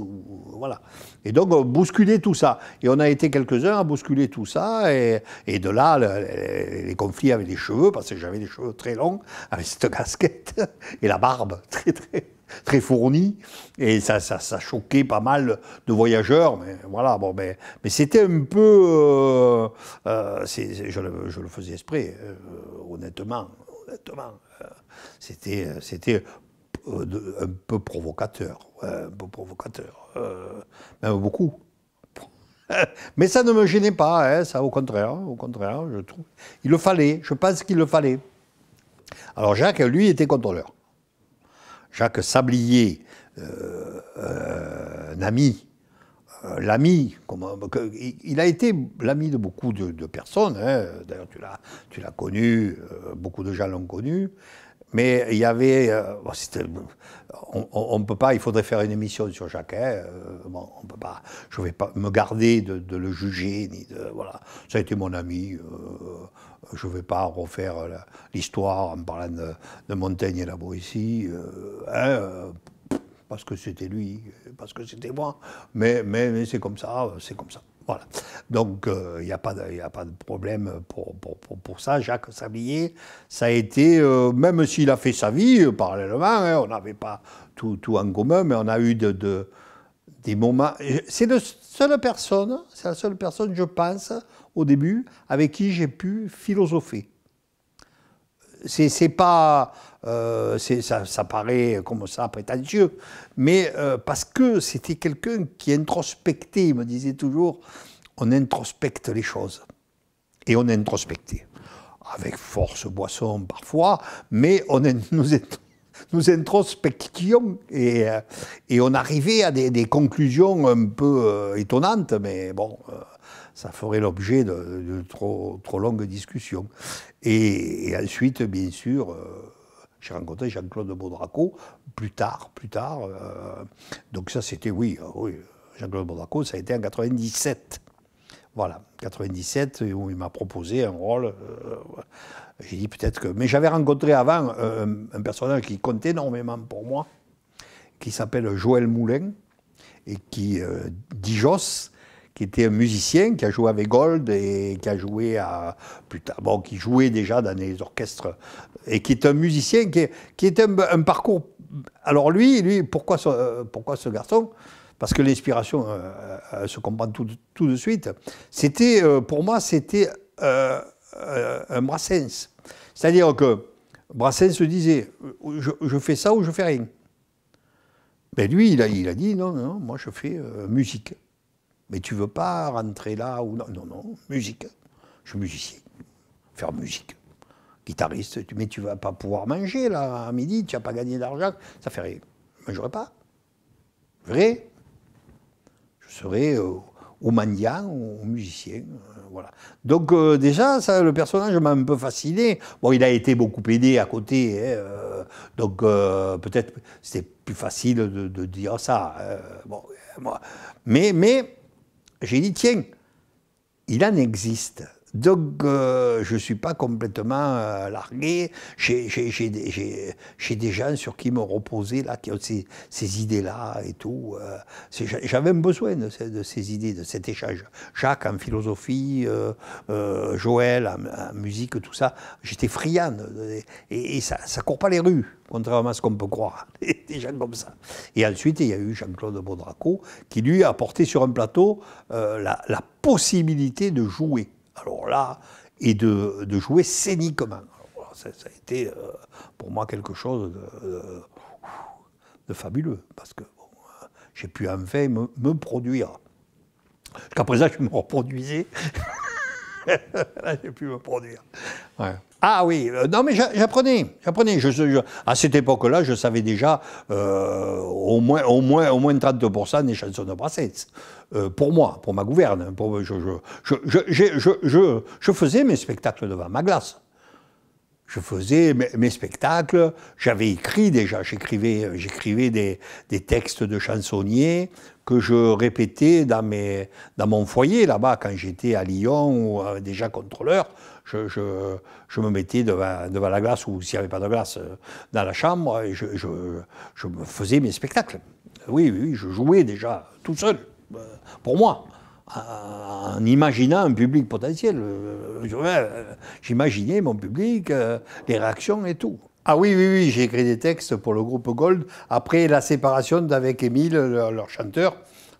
voilà. Et donc on bousculait tout ça. Et on a été quelques-uns à bousculer tout ça, et, de là les conflits avec les cheveux, parce que j'avais des cheveux très longs, avec cette casquette et la barbe très très très fourni, et ça, ça, choquait pas mal de voyageurs, mais voilà, bon, mais, mais c'était un peu... Euh, euh, je, le, faisais exprès, euh, honnêtement, honnêtement. c'était c'était un peu provocateur, un peu provocateur, même beaucoup. Mais ça ne me gênait pas, hein, ça au contraire, au contraire, je trouve. Il le fallait, je pense qu'il le fallait. Alors Jacques, lui, était contrôleur. Jacques Sablier, euh, euh, un ami, euh, l'ami, il a été l'ami de beaucoup de, personnes, hein. d'ailleurs tu l'as connu, beaucoup de gens l'ont connu, mais il y avait, on ne peut pas, il faudrait faire une émission sur Jacques, hein, pas, je ne vais pas me garder de, le juger, ni de, voilà, ça a été mon ami, je ne vais pas refaire l'histoire en parlant de, Montaigne et la Boétie, euh, hein, euh, parce que c'était lui, parce que c'était moi, mais, mais, c'est comme ça, c'est comme ça. Voilà. Donc, euh, il n'y a, a, pas de problème pour, pour, ça. Jacques Sablier, ça a été, même s'il a fait sa vie parallèlement, hein, on n'avait pas tout, tout, en commun, mais on a eu de c'est la seule personne, c'est la seule personne, je pense, au début, avec qui j'ai pu philosopher. C'est pas. Euh, ça, paraît comme ça prétentieux, mais euh, parce que c'était quelqu'un qui introspectait, il me disait toujours on introspecte les choses. Et on introspectait. Avec force boisson parfois, mais on nous est nous introspections et, euh, et on arrivait à des, conclusions un peu euh, étonnantes, mais bon, euh, ça ferait l'objet de, trop, trop longues discussions. Et, ensuite, bien sûr, j'ai rencontré Jean-Claude Baudraco plus tard, plus tard. donc ça, c'était, oui, oui Jean-Claude Baudraco, ça a été en 97. Voilà, 97, où il m'a proposé un rôle. J'ai dit peut-être que. Mais j'avais rencontré avant euh, un, personnage qui compte énormément pour moi, qui s'appelle Joël Moulin, et qui, euh, Dijos, qui était un musicien, qui a joué avec Gold et qui a joué à. bon, qui jouait déjà dans les orchestres, et qui est un musicien qui, est, un, parcours. Alors lui, lui pourquoi, ce, pourquoi ce garçon parce que l'inspiration euh, se comprend tout, de suite. C'était, pour moi, c'était un Brassens. C'est-à-dire que Brassens se disait je, fais ça ou je fais rien. Mais ben lui, il a, dit non, non, moi je fais euh, musique. Mais tu veux pas rentrer là ou non, non, non, musique. Je suis musicien. Faire musique. Guitariste, mais tu vas pas pouvoir manger là à midi, tu n'as pas gagné d'argent, ça fait rien. Mais j'aurais pas. Vrai. Je serai euh, au mendiant, au musicien. Euh, donc euh, déjà, le personnage m'a un peu fasciné. Bon, il a été beaucoup aidé à côté, hein, euh, donc euh, peut-être c'était plus facile de, dire ça. Hein, mais, mais j'ai dit, tiens, il en existe donc, euh, je ne suis pas complètement euh, largué. J'ai des gens sur qui me reposer, là, qui ont ces, idées-là et tout. Euh. J'avais besoin de ces, idées, de cet échange. Jacques en philosophie, Joël en, musique, tout ça. J'étais friand. Et, ça ça ne court pas les rues, contrairement à ce qu'on peut croire. des gens comme ça. Et ensuite, il y a eu Jean-Claude Baudraco, qui lui a apporté sur un plateau la, la possibilité de jouer alors là, et de, jouer scéniquement. commun. Ça, ça, a été euh, pour moi quelque chose de, fabuleux, parce que euh, j'ai pu enfin me, me produire. Jusqu'à présent, je me reproduisais. Là, j'ai pu me produire. Ah oui, euh, non mais j'apprenais, j'apprenais. à cette époque-là, je savais déjà euh, au moins, au moins, au moins 30% des chansons de Brassens. Euh, pour moi, pour ma gouverne, pour, je, faisais mes spectacles devant ma glace. Je faisais mes, mes spectacles, j'avais écrit déjà, j'écrivais, j'écrivais des, des, textes de chansonniers, que je répétais dans, mes, dans mon foyer là-bas quand j'étais à Lyon ou euh, déjà contrôleur. Je, je, me mettais devant, la glace ou s'il n'y avait pas de glace euh, dans la chambre et je, je faisais mes spectacles. Oui, oui, je jouais déjà tout seul, euh, pour moi en imaginant un public potentiel. J'imaginais mon public, les réactions et tout. Ah oui, oui, oui, j'ai écrit des textes pour le groupe Gold après la séparation d'avec Émile, leur, chanteur.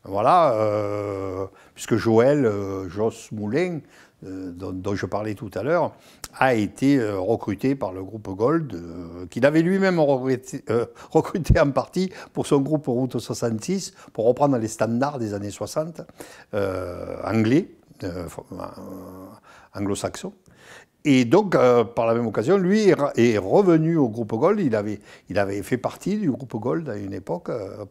Voilà, euh, puisque Joël, Jos euh, Joss Moulin, euh, dont, je parlais tout à l'heure, a été recruté par le groupe Gold, qu'il avait lui-même recruté, en partie pour son groupe Route 66, pour reprendre les standards des années 60, anglais, anglo saxon et donc, euh, par la même occasion, lui est revenu au groupe Gold. Il avait, il avait fait partie du groupe Gold à une époque, euh,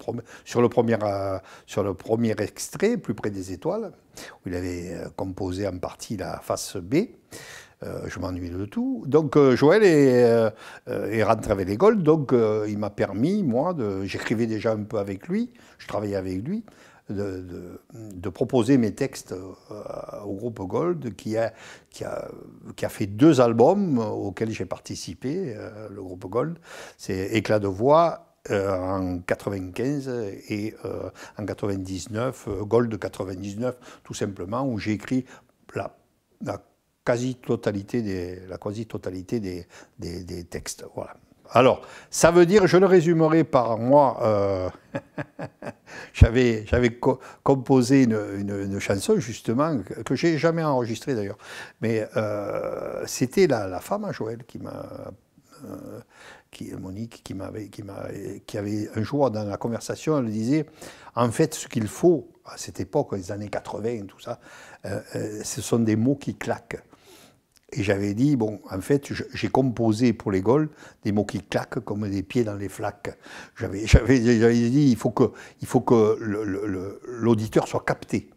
sur, le premier, euh, sur le premier extrait, Plus près des étoiles, où il avait composé en partie la face B. je m'ennuie de tout. Donc Joël est, est, rentré avec les Gold, donc il m'a permis, moi, j'écrivais déjà un peu avec lui, je travaillais avec lui, de, de, proposer mes textes euh, au groupe Gold, qui a, qui a, qui a fait deux albums auxquels j'ai participé, euh, le groupe Gold. C'est Éclat de voix euh, en 95 et en 99, Gold 99, tout simplement, où j'ai écrit la, la quasi-totalité des, quasi des textes. Voilà. Alors, ça veut dire, je le résumerai par moi, euh, j'avais composé une, chanson justement, que, j'ai jamais enregistrée d'ailleurs, mais euh, c'était la, femme à Joël qui m'a... Euh, qui, Monique, qui, m'avait, qui, qui, avait un jour dans la conversation, elle disait, en fait, ce qu'il faut à cette époque, les années 80, tout ça, ce sont des mots qui claquent. Et j'avais dit, bon, en fait, j'ai composé pour les Gaules des mots qui claquent comme des pieds dans les flaques. J'avais dit, il faut que, il faut que l'auditeur soit capté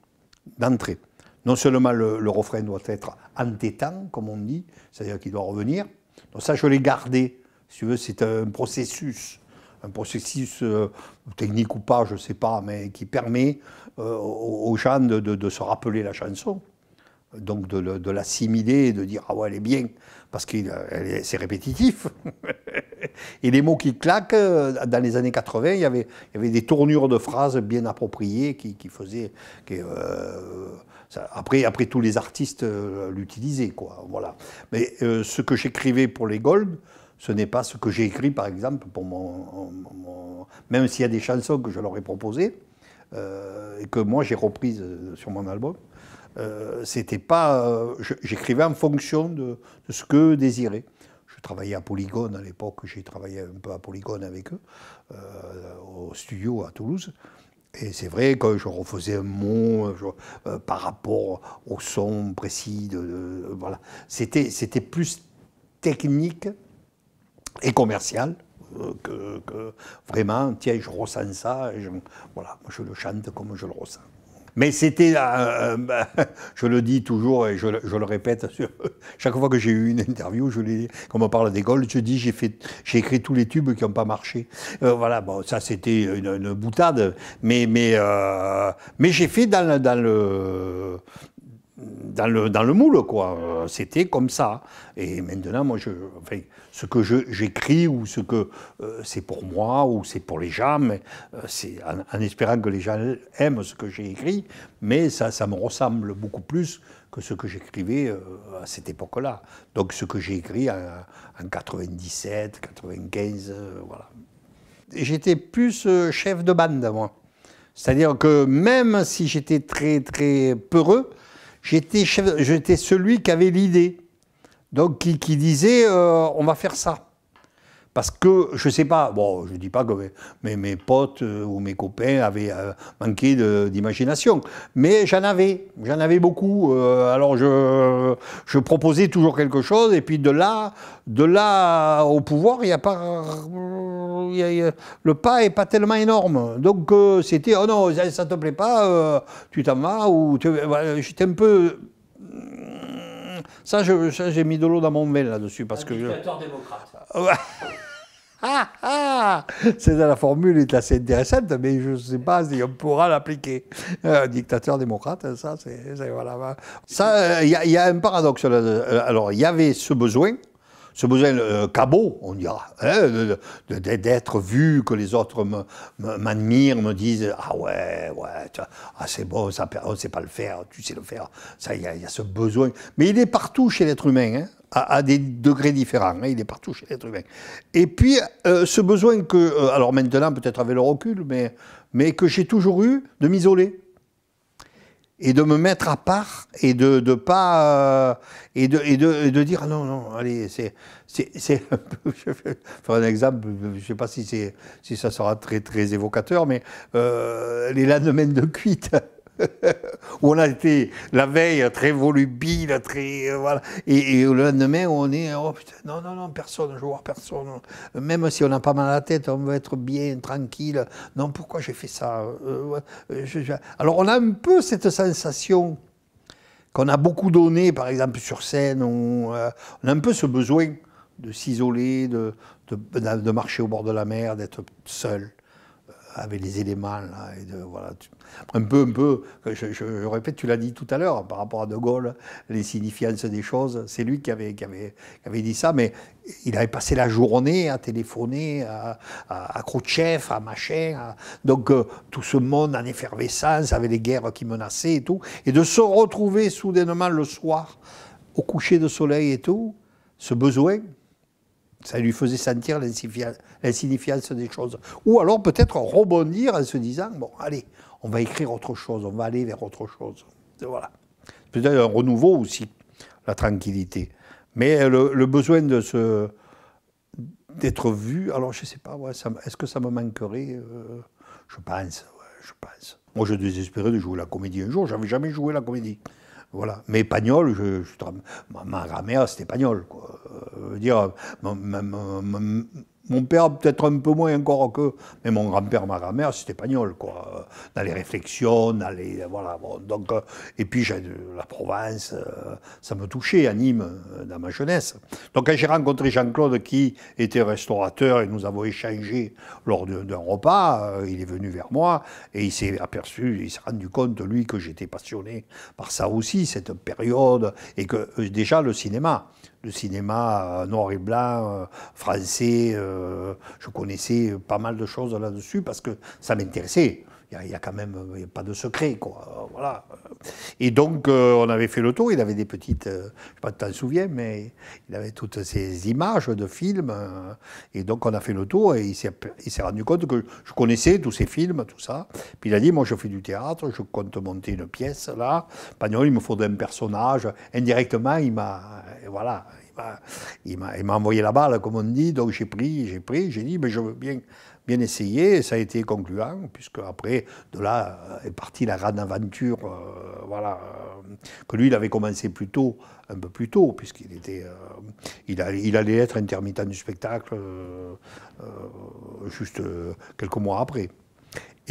d'entrée. Non seulement le, refrain doit être entêtant, comme on dit, c'est-à-dire qu'il doit revenir. Donc ça, je l'ai gardé. Si tu veux, c'est un processus, un processus euh, technique ou pas, je ne sais pas, mais qui permet euh, aux gens de se rappeler la chanson donc de, l'assimiler de dire ah ouais elle est bien parce que c'est répétitif et les mots qui claquent euh, dans les années 80 il y avait, y avait des tournures de phrases bien appropriées qui, faisaient euh, après, après tous les artistes euh, l'utilisaient quoi voilà mais ce que j'écrivais pour les Gold ce n'est pas ce que j'ai écrit par exemple pour mon, même s'il y a des chansons que je leur ai proposées et que moi j'ai reprises sur mon album euh, c'était pas. Euh, j'écrivais en fonction de, ce que désirait. Je travaillais à Polygone à l'époque, j'ai travaillé un peu à Polygone avec eux, euh, au studio à Toulouse. Et c'est vrai que je refaisais un mot par rapport au son précis. De, voilà. C'était plus technique et commercial. Que, vraiment, tiens, je ressens ça, voilà, je le chante comme je le ressens. Mais c'était, euh, euh, je le dis toujours et je, le répète, chaque fois que j'ai eu une interview, je quand on me parle des Gaules, je dis j'ai, fait, j'ai écrit tous les tubes qui n'ont pas marché. Euh, voilà, bon, ça c'était une, boutade, mais, mais, mais j'ai fait dans, dans, le, dans le, dans le moule, quoi. Euh, c'était comme ça. Et maintenant, moi, je, enfin, ce que j'écris ou ce que euh, c'est pour moi ou c'est pour les gens, euh, c'est en, espérant que les gens aiment ce que j'ai écrit, mais ça, ça me ressemble beaucoup plus que ce que j'écrivais à cette époque-là. Donc, ce que j'ai écrit en, en 97, 95, voilà. J'étais plus chef de bande, moi. C'est-à-dire que même si j'étais très, très peureux, J'étais celui qui avait l'idée, donc qui, disait euh, on va faire ça. Parce que, je ne sais pas, bon, je ne dis pas que mes, potes euh, ou mes copains avaient euh, manqué d'imagination, mais j'en avais, j'en avais beaucoup. Euh, alors je, proposais toujours quelque chose, et puis de là, de là au pouvoir, il n'y a pas. le pas n'est pas tellement énorme. Donc c'était, oh non, ça ne te plaît pas, tu t'en vas, ou j'étais un peu ça, j'ai mis de l'eau dans mon mail là-dessus. parce que dictateur démocrate. ah, ah C'est la formule est assez intéressante, mais je ne sais pas si on pourra l'appliquer. Euh, dictateur démocrate, ça, c'est voilà. Ça, il euh, y, y, a un paradoxe. Là, euh, alors, il y avait ce besoin, ce besoin euh, cabot, on dira, ah, hein, d'être vu, que les autres m'admirent, me, me, disent Ah ouais, ouais, ah c'est bon, ça, on oh, ne sait pas le faire, tu sais le faire. Ça, il y, a ce besoin. Mais il est partout chez l'être humain, hein, à, des degrés différents. Hein, il est partout chez l'être humain. Et puis, euh, ce besoin que, euh, alors maintenant, peut-être avec le recul, mais, mais que j'ai toujours eu de m'isoler et de me mettre à part et de, de pas euh, et, de, et, de, de dire ah non non allez c'est c'est fais un exemple je sais pas si c'est si ça sera très très évocateur mais euh, les lendemains de cuite où on a été la veille très volubile, très euh, voilà, et, le lendemain on est oh putain non non non personne, je vois personne. Même si on a pas mal à la tête, on veut être bien tranquille. Non pourquoi j'ai fait ça euh, euh, Alors on a un peu cette sensation qu'on a beaucoup donné, par exemple sur scène, on, a un peu ce besoin de s'isoler, de, de marcher au bord de la mer, d'être seul avec les éléments. et de, voilà, un peu, un peu, je, répète, tu l'as dit tout à l'heure par rapport à De Gaulle, les signifiances des choses, c'est lui qui avait, avait, dit ça, mais il avait passé la journée à téléphoner à, à, à Khrouchtchev, à Machin, donc euh, tout ce monde en effervescence, avec les guerres qui menaçaient et tout, et de se retrouver soudainement le soir, au coucher de soleil et tout, ce besoin, ça lui faisait sentir l'insignifiance des choses. Ou alors peut-être rebondir en se disant, bon, allez, on va écrire autre chose, on va aller vers autre chose. Voilà. Peut-être un renouveau aussi, la tranquillité. Mais euh, le, besoin de se d'être vu, alors je ne sais pas, est-ce que ça me manquerait euh, Je pense, je pense. Moi, je désespérais de jouer la comédie un jour, n'avais jamais joué la comédie. Voilà. Mais Pagnol, je, je ma, ma, grand c'était Pagnol. Quoi. Euh, je veux dire, ma, ma, mon père, peut-être un peu moins encore que. Mais mon grand-père, ma grand-mère, c'était pagnol, quoi. Dans les réflexions, dans les. Voilà, bon. Donc, euh, et puis, la Provence, euh, ça me touchait à Nîmes, euh, dans ma jeunesse. Donc, quand j'ai rencontré Jean-Claude, qui était restaurateur, et nous avons échangé lors d'un repas, il est venu vers moi, et il s'est aperçu, il s'est rendu compte, lui, que j'étais passionné par ça aussi, cette période, et que, déjà, le cinéma. Le cinéma euh, noir et blanc, euh, français. Euh, je connaissais pas mal de choses là-dessus parce que ça m'intéressait il n'y a, quand même euh, pas de secret, quoi. Euh, voilà. Et donc, euh, on avait fait le tour, il avait des petites, je ne sais pas si tu t'en souviens, mais il avait toutes ces images de films, et donc on a fait le tour, et il s'est rendu compte que je connaissais tous ces films, tout ça. Puis il a dit, moi je fais du théâtre, je compte monter une pièce, là, Pagnol, il me faudrait un personnage. Indirectement, il m'a... Voilà, il m'a envoyé la balle, comme on dit, donc j'ai pris, j'ai pris, j'ai dit, mais je veux bien, bien essayer, et ça a été concluant, puisque après, de là euh, est partie la grande aventure, euh, voilà, euh, que lui, il avait commencé plus tôt, un peu plus tôt, puisqu'il était, il, allait, il, allait être intermittent du spectacle juste quelques mois après.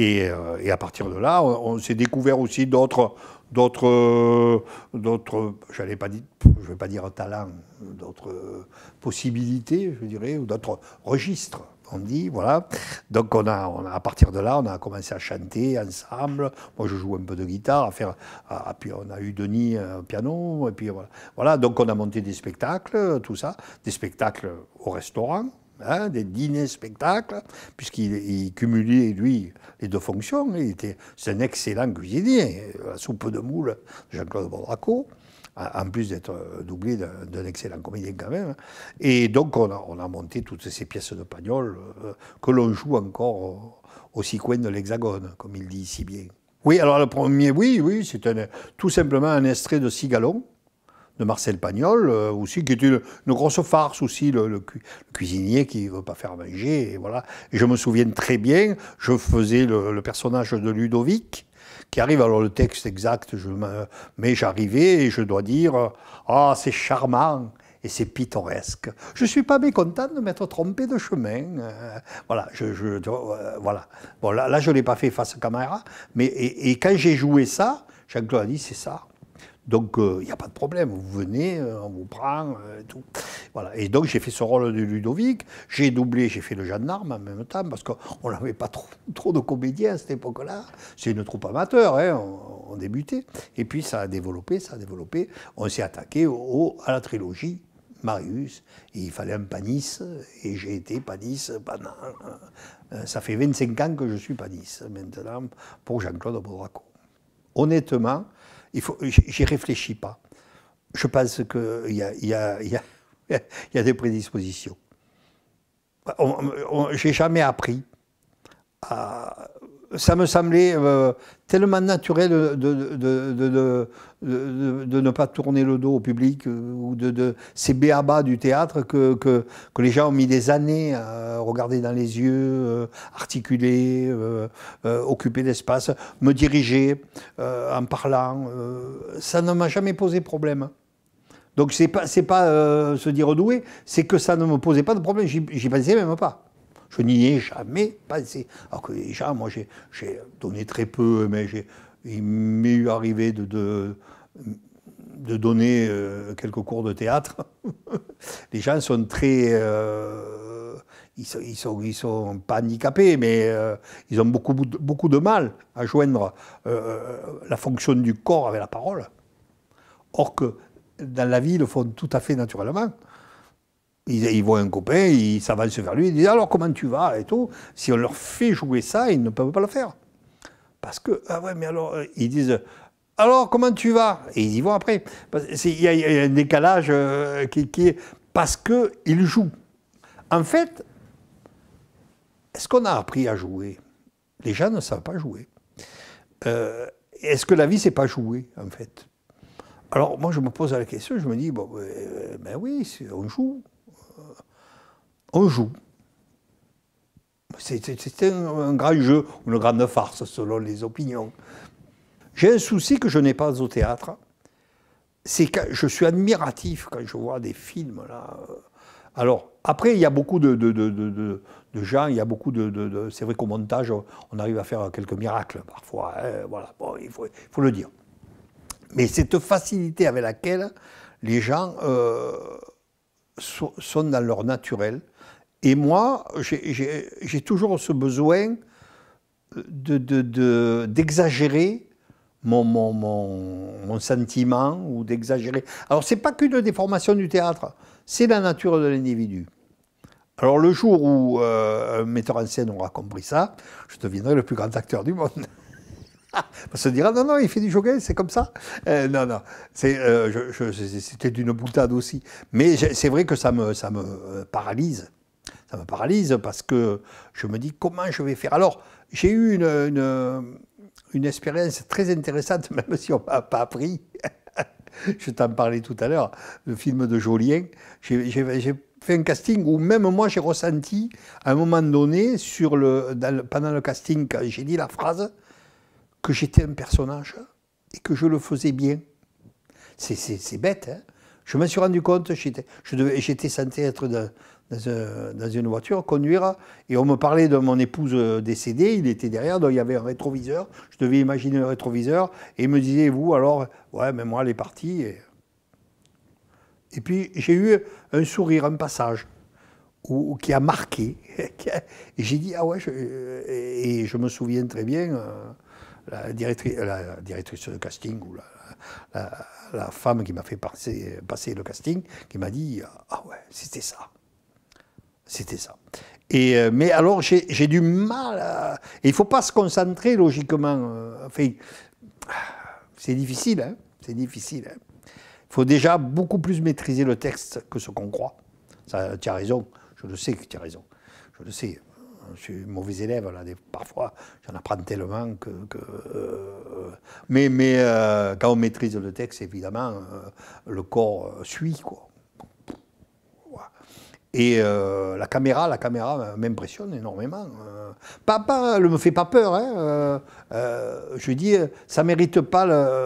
Euh, et, à partir de là, on, s'est découvert aussi d'autres, d'autres, pas dire, je vais pas dire talent, d'autres possibilités, je dirais, ou d'autres registres. On dit voilà. Donc on a, à partir de là, on a commencé à chanter ensemble. Moi, je joue un peu de guitare, à faire, puis on a eu Denis euh, au piano, et puis voilà. Donc on a monté des spectacles, tout ça, des spectacles au restaurant Hein, des dîners-spectacles, puisqu'il cumulait, lui, les deux fonctions. Il était, c'est un excellent cuisinier. La soupe de moule, Jean-Claude Bondraco en plus d'être euh, doublé d'un excellent comédien quand même. Et donc on a, monté toutes ces pièces de Pagnol euh, que l'on joue encore euh, au, de l'Hexagone, comme il dit si bien. Oui, alors le premier, oui, oui, c'est tout simplement un extrait de Cigalon, de Marcel Pagnol, euh, aussi, qui était une, grosse farce aussi, le, cuisinier qui ne veut pas faire manger, et voilà. je me souviens très bien, je faisais le, personnage de Ludovic, qui arrive, alors le texte exact, mais j'arrivais et je dois dire, ah, c'est charmant, et c'est pittoresque. Je suis pas mécontent de m'être trompé de chemin. voilà, je, je euh, voilà. Bon, là, je l'ai pas fait face caméra, mais et, quand j'ai joué ça, Jean-Claude a dit c'est ça. Donc, euh, il n'y a pas de problème. Vous venez, euh, on vous prend, euh, tout. Voilà. Et donc, j'ai fait ce rôle de Ludovic. J'ai doublé, j'ai fait le gendarme en même temps, parce qu'on n'avait pas trop, trop, de comédiens à cette époque-là. C'est une troupe amateur, hein, on, débutait. Et puis, ça a développé, ça a développé. On s'est attaqué au, à la trilogie Marius, et il fallait un panis, et j'ai été panis pendant. ça fait 25 ans que je suis panis maintenant pour Jean-Claude Bodraco. Honnêtement, faut, j'y réfléchis pas. Je pense qu'il y a, y a, des prédispositions. Bah, j'ai jamais appris à, ça me semblait euh, tellement naturel de, de, de, de, ne pas tourner le dos au public euh, ou de, ces béabas du théâtre que, que, que, les gens ont mis des années à regarder dans les yeux, euh, articuler, occuper l'espace, me diriger en parlant. ça ne m'a jamais posé problème. Donc c'est pas, pas se dire doué, c'est que ça ne me posait pas de problème, j'y pensais même pas. Je n'y ai jamais passé. Alors que déjà, moi, j'ai donné très peu, mais il m'est eu arrivé de, donner euh, quelques cours de théâtre. les gens sont très... Euh, ils ne sont, ils sont, pas handicapés, mais euh, ils ont beaucoup, beaucoup de mal à joindre la fonction du corps avec la parole. Or que dans la vie, ils le font tout à fait naturellement. Ils, voient un copain, ils s'avancent vers lui, ils disent alors comment tu vas et tout. Si on leur fait jouer ça, ils ne peuvent pas le faire. Parce que, ah ouais, mais alors, euh, ils disent alors comment tu vas Et ils y vont après. Il y, a un décalage euh, qui, est parce qu'ils jouent. En fait, est-ce qu'on a appris à jouer Les gens ne savent pas jouer. Euh, est-ce que la vie, c'est pas jouer, en fait alors moi je me pose la question, je me dis, bon, ben oui, on joue on joue. c'est un, grand jeu, une grande farce selon les opinions. J'ai un souci que je n'ai pas au théâtre. C'est que je suis admiratif quand je vois des films. Là. Alors, après, il y a beaucoup de, de, gens, il y a beaucoup de. c'est vrai qu'au montage, on arrive à faire quelques miracles parfois. Hein, voilà, bon, il faut, le dire. Mais cette facilité avec laquelle les gens euh, sont dans leur naturel, et moi, j'ai toujours ce besoin d'exagérer de, de, mon, mon, sentiment ou d'exagérer. Alors, ce n'est pas qu'une déformation du théâtre, c'est la nature de l'individu. Alors, le jour où euh, un metteur en scène aura compris ça, je deviendrai le plus grand acteur du monde. On se dira, non, non, il fait du jogging, c'est comme ça. Euh, non, non, euh, c'était d'une boutade aussi. Mais c'est vrai que ça me, ça me euh, paralyse ça me paralyse parce que je me dis comment je vais faire. Alors, j'ai eu une, une, expérience très intéressante, même si on ne pas appris. je t'en parlais tout à l'heure, le film de Jolien. J'ai fait un casting où même moi j'ai ressenti, à un moment donné, sur le, pendant le casting, j'ai dit la phrase que j'étais un personnage et que je le faisais bien. C'est bête, hein. je me suis rendu compte, j'étais, j'étais être dans, dans, une voiture, conduire. Et on me parlait de mon épouse euh, décédée, il était derrière, donc il y avait un rétroviseur. Je devais imaginer un rétroviseur. Et il me disait, vous alors Ouais, mais moi, elle est partie. Et, puis j'ai eu un sourire, un passage. ou qui a marqué. et j'ai dit, ah ouais, euh, et, je me souviens très bien, euh, la, directrice, la directrice de casting, ou la, la femme qui m'a fait passer le casting, qui m'a dit, ah ouais, c'était ça. C'était ça. Et, euh, mais alors, j'ai du mal à... Il ne faut pas se concentrer logiquement. Euh, enfin, c'est difficile, hein c'est difficile. Hein. Il faut déjà beaucoup plus maîtriser le texte que ce qu'on croit. Ça, tu as raison, je le sais que tu as raison. Je le sais, je suis mauvais élève, là, parfois j'en apprends tellement que... Euh, mais mais quand on maîtrise le texte, évidemment, le corps suit, quoi. Et euh, la caméra, la caméra m'impressionne énormément. Euh. papa, elle ne me fait pas peur. Hein, euh, euh je dis, ça ne mérite pas la,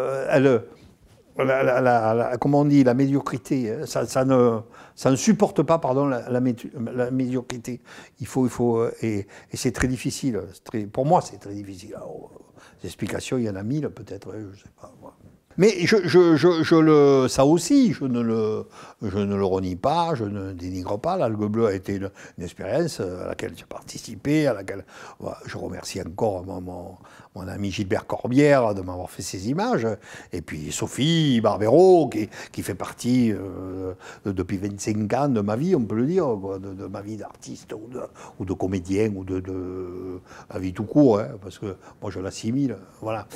comment on dit, la médiocrité. Hein, ça, ça, ne, ça ne supporte pas pardon, la, médiocrité. Il faut, il faut, et, c'est très difficile. pour moi, c'est très difficile. les explications, il y en a mille peut-être, hein, je ne sais pas. Mais je, le, ça aussi, je ne, le, renie pas, je ne dénigre pas. L'algue bleue a été une, expérience euh, à laquelle j'ai participé, à laquelle je remercie encore mon, mon ami Gilbert Corbière de m'avoir fait ces images, et puis Sophie Barbero, qui, fait partie euh, depuis 25 ans de ma vie, on peut le dire, de, ma vie d'artiste ou de, comédien ou de, vie tout court, hein, parce que moi je l'assimile, voilà.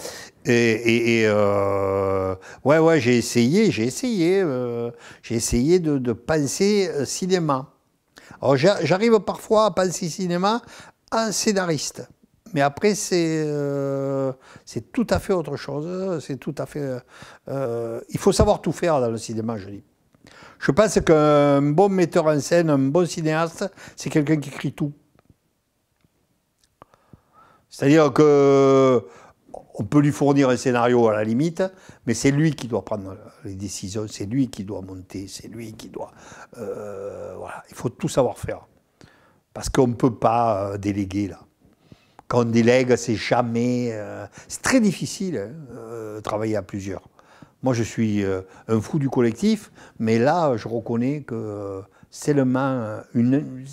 Et, euh, ouais, ouais, j'ai essayé, j'ai essayé, euh, j'ai essayé de, penser cinéma. Alors j'arrive parfois à penser cinéma en scénariste. Mais après, euh, c'est tout à fait autre chose. C'est tout à fait. Euh, il faut savoir tout faire dans le cinéma, je dis. Je pense qu'un bon metteur en scène, un bon cinéaste, c'est quelqu'un qui écrit tout. C'est-à-dire qu'on peut lui fournir un scénario à la limite, mais c'est lui qui doit prendre les décisions, c'est lui qui doit monter, c'est lui qui doit. Euh, voilà, il faut tout savoir faire. Parce qu'on ne peut pas déléguer là. Quand on délègue, c'est jamais. Euh, c'est très difficile, hein, euh, travailler à plusieurs. Moi, je suis euh, un fou du collectif, mais là, je reconnais que c'est seulement une.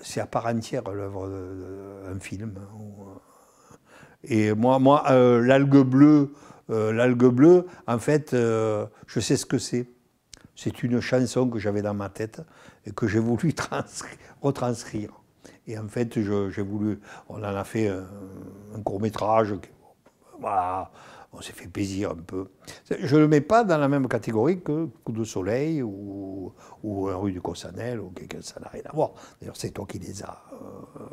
C'est à part entière l'œuvre d'un film. Hein, et moi, moi l'algue bleue, l'algue en fait, je sais ce que c'est. C'est une chanson que j'avais dans ma tête et que j'ai voulu retranscrire. Et en fait, j'ai voulu. On en a fait un, court métrage. Voilà, on s'est fait plaisir un peu. Je ne le mets pas dans la même catégorie que Coup de Soleil ou, rue du Cossanel ou quelqu'un, ça n'a rien à voir. D'ailleurs, c'est toi qui les as euh,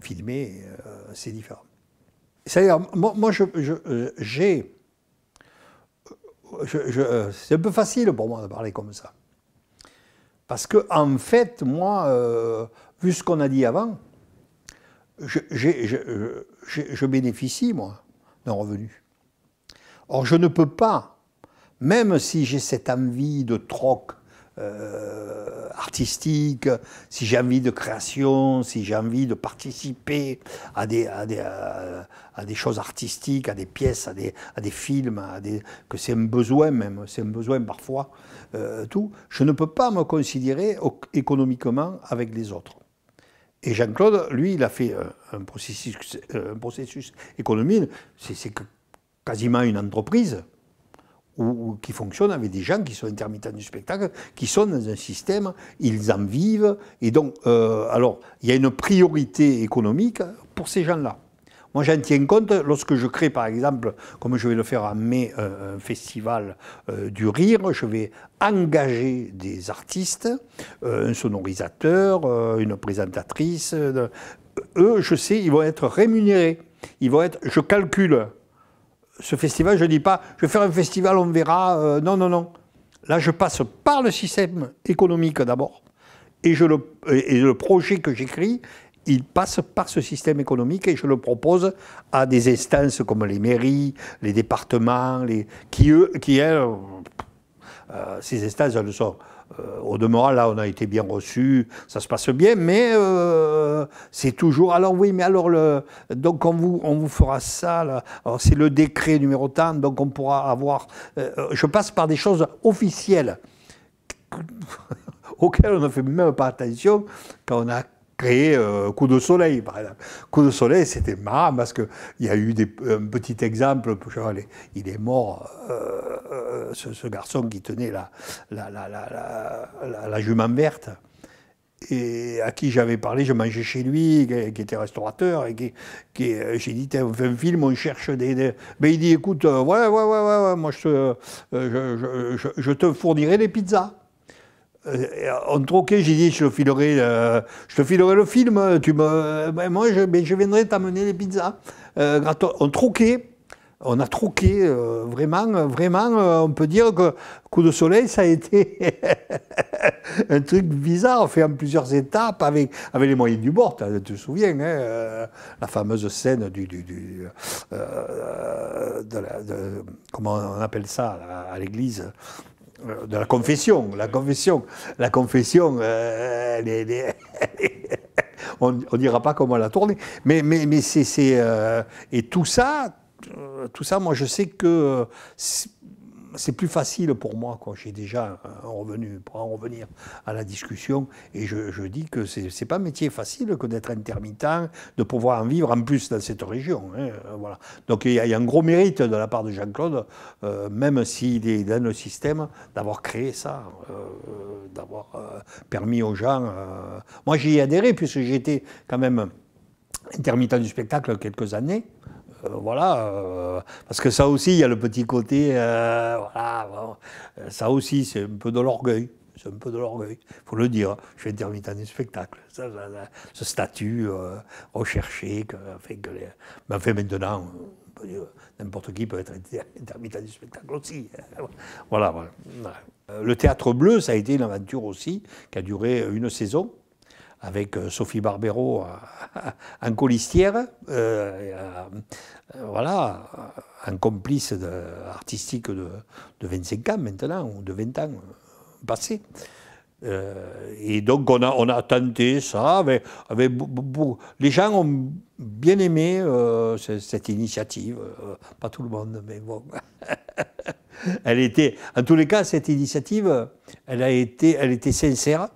filmés, euh, c'est différent. C'est-à-dire, moi, euh, j'ai. c'est un peu facile pour moi de parler comme ça. Parce que, en fait, moi, vu ce qu'on a dit avant, je, bénéficie, moi, d'un revenu. Or, je ne peux pas, même si j'ai cette envie de troc euh, artistique, si j'ai envie de création, si j'ai envie de participer à des, choses artistiques, à des pièces, à des, films, que c'est un besoin même, c'est un besoin parfois, euh, tout, je ne peux pas me considérer économiquement avec les autres. Et Jean-Claude, lui, il a fait euh, un processus, euh, économique, c'est quasiment une entreprise qui fonctionne avec des gens qui sont intermittents du spectacle, qui sont dans un système, ils en vivent. Et donc, euh, alors, il y a une priorité économique pour ces gens-là. Moi, j'en tiens compte lorsque je crée, par exemple, comme je vais le faire en mai, euh, un festival euh, du rire, je vais engager des artistes, euh, un sonorisateur, une présentatrice. Eux, je sais, ils vont être rémunérés. Ils vont être, je calcule ce festival, je ne dis pas, je vais faire un festival, on verra. non, non, non. Là, je passe par le système économique d'abord, et, je le, et le projet que j'écris il passe par ce système économique et je le propose à des instances comme les mairies, les départements, qui, eux, qui elles, euh, euh, ces instances, elles sont. Euh, au demeurant, là, on a été bien reçu, ça se passe bien, mais c'est toujours. Alors oui, mais alors le, donc on vous on vous fera ça. Alors c'est le décret numéro 10, donc on pourra avoir. je passe par des choses officielles auxquelles on ne fait même pas attention quand on a Créer euh, Coup de Soleil, par exemple. Coup de Soleil, c'était marrant parce qu'il y a eu des, un petit exemple, il est mort, euh, euh, ce, garçon qui tenait la, la, jument verte et à qui j'avais parlé, je mangeais chez lui, qui était restaurateur, et qui, j'ai dit, on fait un film, on cherche des... Mais il dit, écoute, ouais, ouais, ouais, moi je te, je, te fournirai des pizzas on euh, troquait, j'ai dit, je te filerai, je filerai le film, tu me, ben, moi, ben, je, viendrai t'amener les pizzas. Euh, on troquait, on a troqué, euh, vraiment, vraiment, on peut dire que Coup de Soleil, ça a été un truc bizarre, fait en plusieurs étapes, avec, avec les moyens du bord, tu te souviens, hein, la fameuse scène du... comment on appelle ça, à l'église euh, de la confession, la confession, la confession, euh, on ne dira pas comment la tourner, mais, mais, mais c'est, euh, et tout ça, tout ça, moi je sais que c'est plus facile pour moi quand j'ai déjà revenu, pour en revenir à la discussion, et je, dis que ce n'est pas un métier facile que d'être intermittent, de pouvoir en vivre en plus dans cette région. Hein, voilà. Donc il y, a un gros mérite de la part de Jean-Claude, euh, même s'il est dans le système, d'avoir créé ça, euh, euh, d'avoir permis aux gens... Moi j'y ai adhéré puisque j'étais quand même intermittent du spectacle quelques années. Euh, voilà, euh, parce que ça aussi, il y a le petit côté, euh, ça aussi, c'est un peu de l'orgueil. C'est un peu de l'orgueil, il faut le dire. Hein. Je suis intermittent du spectacle. Ça, ce statut recherché, que, ben, fait maintenant, n'importe qui peut être intermittent du spectacle aussi. Hein. Voilà, Le théâtre bleu, ça a été une aventure aussi, qui a duré une saison avec euh, Sophie Barbero en euh, colistière, euh, voilà, un complice artistique de, 25 ans maintenant, ou de 20 ans passés. et donc on a, on tenté ça, les gens ont bien aimé cette initiative, pas tout le monde, mais bon. elle était, en tous les cas, cette initiative, elle, a été, elle était sincère,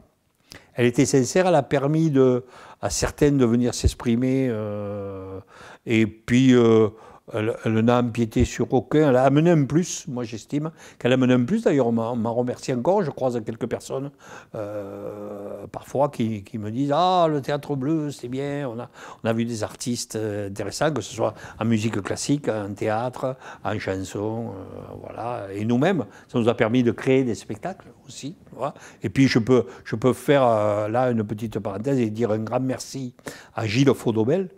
elle était sincère, elle a permis de, à certaines de venir s'exprimer. Euh, et puis, euh, elle, n'a empiété sur aucun. Elle a amené un plus, moi j'estime, qu'elle a amené un plus. D'ailleurs, on m'en remercie encore. Je croise quelques personnes euh, parfois qui, me disent Ah, le théâtre bleu, c'est bien. On a, on a vu des artistes euh, intéressants, que ce soit en musique classique, en théâtre, en chanson. Euh, voilà. Et nous-mêmes, ça nous a permis de créer des spectacles aussi. Et puis, je peux, je peux faire là une petite parenthèse et dire un grand merci à Gilles Faudobel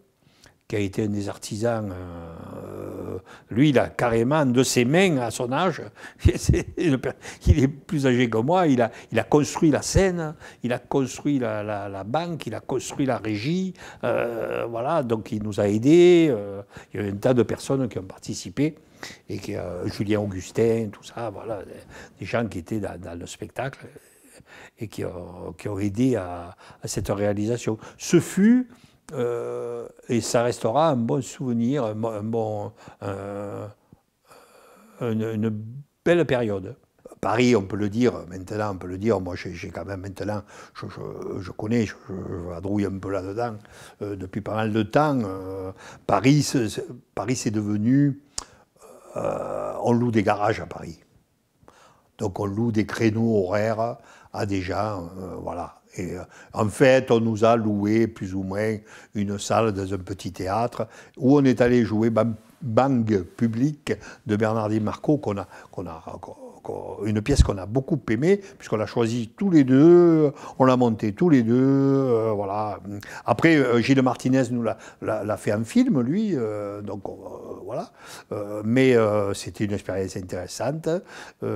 qui a été un des artisans. Euh, lui, il a carrément, de ses mains, à son âge, il est plus âgé que moi, il a, construit la scène, il a construit la, banque, il a construit la régie. Euh, voilà, donc il nous a aidés. Euh, il y a un tas de personnes qui ont participé et qui, Julien Augustin, tout ça, voilà, des gens qui étaient dans, le spectacle et qui ont, aidé à, à, cette réalisation. Ce fut euh, et ça restera un bon souvenir, bon, euh, une, belle période. Paris, on peut le dire, maintenant, on peut le dire, moi j'ai quand même maintenant, je, connais, je, je, un peu là-dedans euh, depuis pas mal de temps. Paris, c'est devenu, on loue des garages à Paris. Donc on loue des créneaux horaires à des gens, voilà, et, euh, en fait, on nous a loué plus ou moins une salle dans un petit théâtre où on est allé jouer Bang, Public de Bernardine Marco, qu'on a, qu'on a, une pièce qu'on a beaucoup aimée, puisqu'on l'a choisie tous les deux, on l'a montée tous les deux, euh, voilà. Après, euh, Gilles Martinez nous l'a fait en film, lui, donc voilà. mais c'était une expérience intéressante. il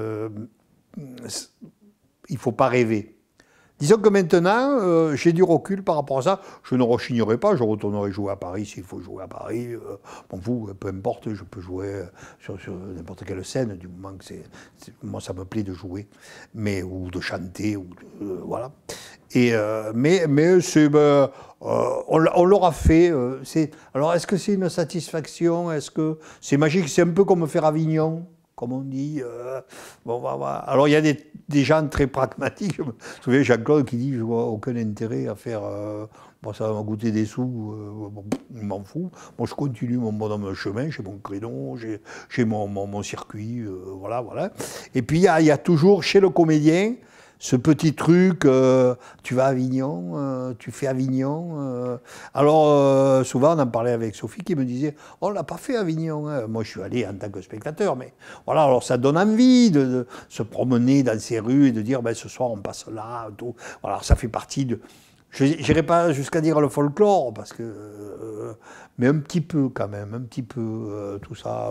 ne faut pas rêver. Disons que maintenant, euh, j'ai du recul par rapport à ça. Je ne rechignerai pas, je retournerai jouer à Paris s'il faut jouer à Paris. Euh, bon, vous, euh, peu importe, je peux jouer sur, n'importe quelle scène, du moment que c'est. Moi, ça me plaît de jouer, mais, ou de chanter, ou voilà. Et, mais c'est, ben, on, l'aura fait. alors, est-ce que c'est une satisfaction Est-ce que c'est magique C'est un peu comme faire Avignon comme on dit. Euh, bon, Alors il y a des, gens très pragmatiques. vous savez Jean-Claude qui dit Je vois aucun intérêt à faire. Euh, bon, ça va me goûter des sous, euh, bon, m'en fout, Moi, je continue mon chemin, j'ai mon créneau, j'ai mon, mon, mon, circuit, voilà, voilà. Et puis, il y, a toujours, chez le comédien, ce petit truc, euh, tu vas à Avignon, euh, tu fais Avignon. Euh. Alors, souvent, on en parlait avec Sophie qui me disait On l'a pas fait Avignon. Hein. Moi, je suis allé en tant que spectateur, mais voilà, alors ça donne envie de, se promener dans ces rues et de dire ben, Ce soir, on passe là. Tout. Voilà, ça fait partie de. Je n'irai pas jusqu'à dire le folklore, parce que. mais un petit peu, quand même, un petit peu. tout ça,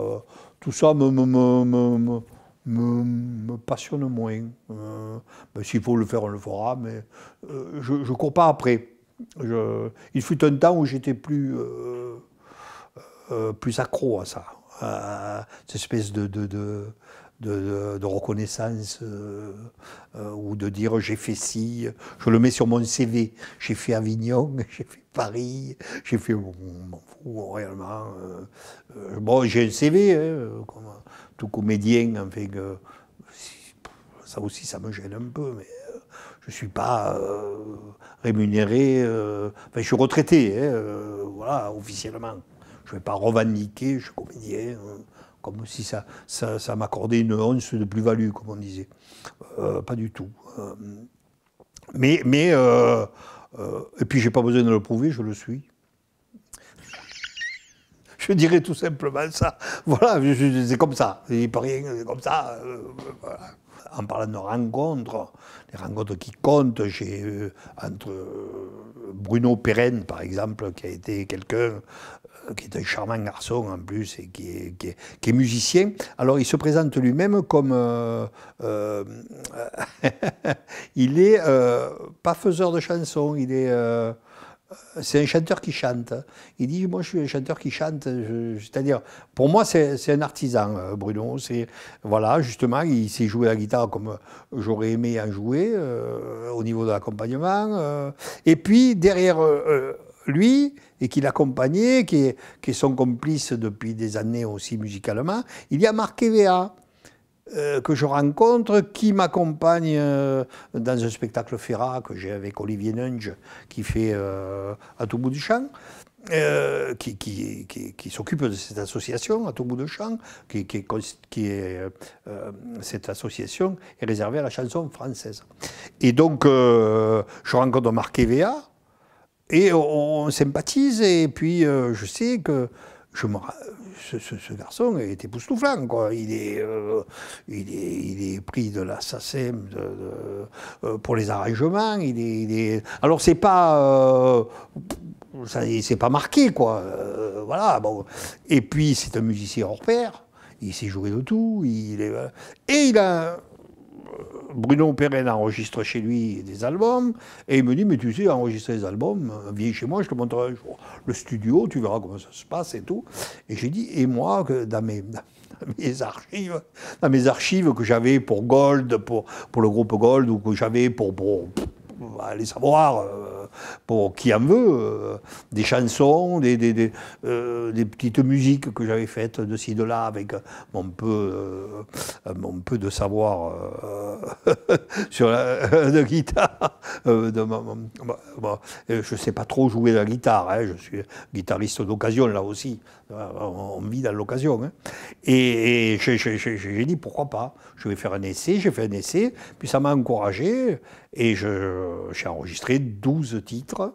tout ça me me, passionne moins. Euh, ben, S'il faut le faire, on le fera, mais euh, je ne cours pas après. il fut un temps où j'étais plus, euh, euh, plus accro à ça, à cette espèce de, de, de reconnaissance ou de dire j'ai fait ci, je le mets sur mon CV, j'ai fait Avignon, j'ai fait Paris, j'ai fait. réellement. bon, j'ai un CV, hein, tout comédien, enfin, ça aussi, ça me gêne un peu, mais euh, je ne suis pas euh, rémunéré. Euh, enfin, je suis retraité, hein, voilà, officiellement. Je ne vais pas revendiquer, je suis comédien, comme si ça, ça, m'accordait une once de plus-value, comme on disait. pas du tout. mais, mais et puis, je n'ai pas besoin de le prouver, je le suis. Je dirais tout simplement ça. Voilà, c'est comme ça. Il pas rien, comme ça. Euh, en parlant de rencontres, les rencontres qui comptent j'ai euh, entre euh, Bruno Pérenne, par exemple, qui a été quelqu'un qui est un charmant garçon en plus et qui est, musicien. Alors il se présente lui-même comme... il est pas faiseur de chansons, il est c'est un chanteur qui chante. Il dit, moi je suis un chanteur qui chante. C'est-à-dire, pour moi c'est un artisan, euh, Bruno. C'est voilà, justement, il sait jouer la guitare comme j'aurais aimé en jouer euh, au niveau de l'accompagnement. Euh. Et puis derrière lui et qui l'accompagnait, qui, qui est son complice depuis des années aussi musicalement, il y a Marc Evea. Euh, que je rencontre, qui m'accompagne euh, dans un spectacle Ferra que j'ai avec Olivier Nunge, qui fait à euh, tout bout du champ, qui, qui, s'occupe de cette association à tout bout de champ, qui, est, cette association est réservée à la chanson française. Et donc, je rencontre Marc Evea, et on, on, sympathise, et puis je sais que je me ce, garçon est époustouflant. Quoi. Euh, il, est, il, est, pris de la SACEM euh, pour les arrangements. Il est, Alors, c'est pas. Euh, ça, c'est pas marqué, quoi. voilà. Bon. Et puis, c'est un musicien hors pair. Il sait jouer de tout. Il est... Et il a Bruno Perrin enregistre chez lui des albums, et il me dit, mais tu sais, enregistrer des albums, euh, viens chez moi, je te montrerai le studio, tu verras comment ça se passe et tout. Et j'ai dit, et moi, que dans mes, archives, dans mes archives que j'avais pour Gold, pour, pour le groupe Gold, ou que j'avais pour, pour, aller savoir... Euh, pour qui en veut, euh, des chansons, euh, des, petites musiques que j'avais faites de ci, de là, avec mon peu, euh, peu de savoir sur la de guitare. je ne sais pas trop jouer la guitare, hein, je suis guitariste d'occasion là aussi. Euh, on vit dans l'occasion. Hein. Et, j'ai dit pourquoi pas Je vais faire un essai, j'ai fait un essai, puis ça m'a encouragé et j'ai enregistré 12 titres.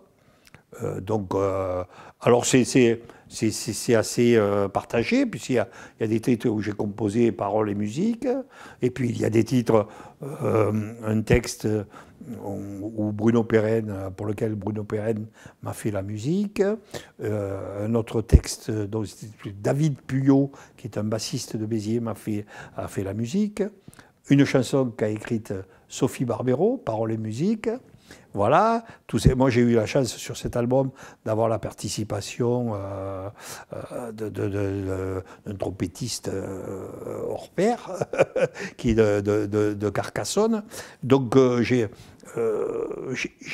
Euh, donc, euh, alors c'est assez partagé, puis y, il y a des titres où j'ai composé paroles et musique, et puis il y a des titres, un texte ou Bruno Pérenne, pour lequel Bruno Pérenne m'a fait la musique. Euh, un autre texte dont David Puyot, qui est un bassiste de Béziers, m'a fait, a fait la musique. Une chanson qu'a écrite Sophie Barbero, Paroles et musique. Voilà, ces... moi j'ai eu la chance sur cet album d'avoir la participation euh, euh, d'un de, trompettiste euh, hors pair, qui est de, Carcassonne. Donc j'ai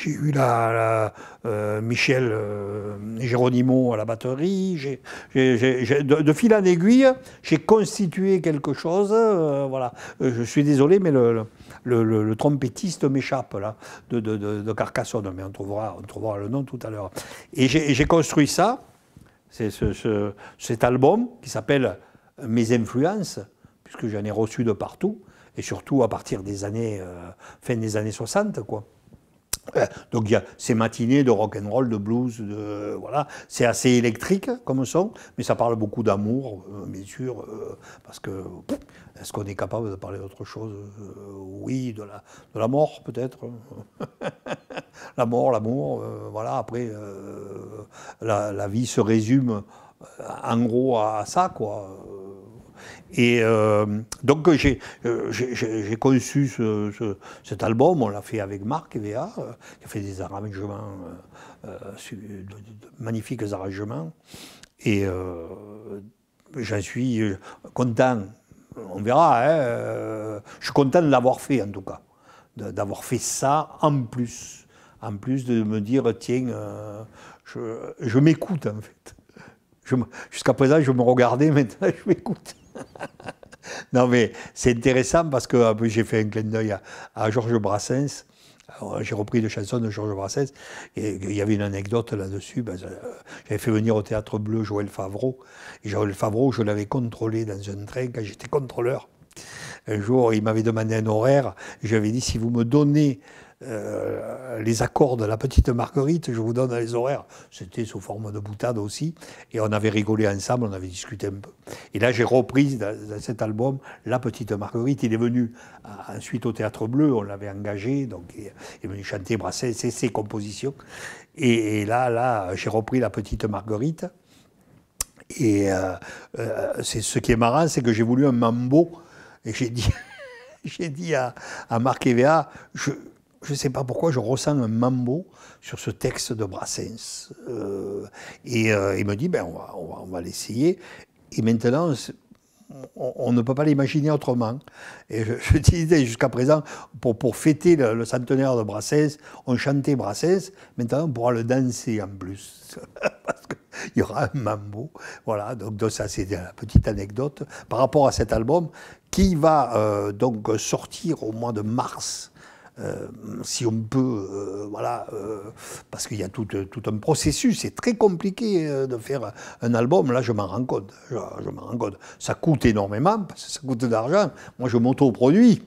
eu la, Michel Géronimo à la batterie. de, fil en aiguille, j'ai constitué quelque chose. voilà, je suis désolé, mais le le, trompettiste m'échappe là, de, Carcassonne, mais on trouvera, on trouvera le nom tout à l'heure. Et j'ai construit ça, c'est cet album qui s'appelle Mes influences, puisque j'en ai reçu de partout, et surtout à partir des années, euh, fin des années 60, quoi. Donc il y a ces matinées de rock and roll, de blues, de, voilà, c'est assez électrique comme son, mais ça parle beaucoup d'amour, euh, bien sûr, euh, parce que est-ce qu'on est capable de parler d'autre chose euh, Oui, de la, mort peut-être. Hein. la mort, l'amour, voilà. Après, la, vie se résume en gros à ça, quoi. Et euh, donc j'ai euh, conçu cet album, on l'a fait avec Marc et euh, qui a fait des arrangements, de, magnifiques arrangements. Et j'en suis content, on verra, hein, je suis content de l'avoir fait en tout cas, d'avoir fait ça en plus, en plus de me dire, tiens, je, je m'écoute en fait. Jusqu'à présent, je me regardais, maintenant je m'écoute. non, mais c'est intéressant parce que ah, j'ai fait un clin d'œil à, Georges Brassens. J'ai repris des chanson de Georges Brassens. Et il y avait une anecdote là-dessus. Ben, euh, j'avais fait venir au Théâtre Bleu Joël Favreau. Et Joël Favreau, je l'avais contrôlé dans un train quand j'étais contrôleur. Un jour, il m'avait demandé un horaire. J'avais dit si vous me donnez euh, les accords de la petite Marguerite, je vous donne les horaires, c'était sous forme de boutade aussi, et on avait rigolé ensemble, on avait discuté un peu. Et là, j'ai repris dans, cet album La petite Marguerite, il est venu euh, ensuite au Théâtre Bleu, on l'avait engagé, donc il, est venu chanter Brassens ses compositions. Et, là, là, j'ai repris La petite Marguerite. Et euh, c'est ce qui est marrant, c'est que j'ai voulu un mambo. Et j'ai dit, j'ai dit à, à Marc Evea, je, je ne sais pas pourquoi, je ressens un mambo sur ce texte de Brassens. Euh, et euh, il me dit, ben, on va, on va, l'essayer. Et maintenant, on, ne peut pas l'imaginer autrement. Et je, disais jusqu'à présent, pour, pour fêter le, centenaire de Brassens, on chantait Brassens, maintenant on pourra le danser en plus. Parce qu'il y aura un mambo. Voilà, donc, ça c'est la petite anecdote par rapport à cet album qui va euh, donc sortir au mois de mars euh, si on peut, euh, voilà, euh, parce qu'il y a tout, un processus, c'est très compliqué de faire un album, là je m'en rends compte, je, Ça coûte énormément, parce que ça coûte de l'argent, moi je m'auto-produis,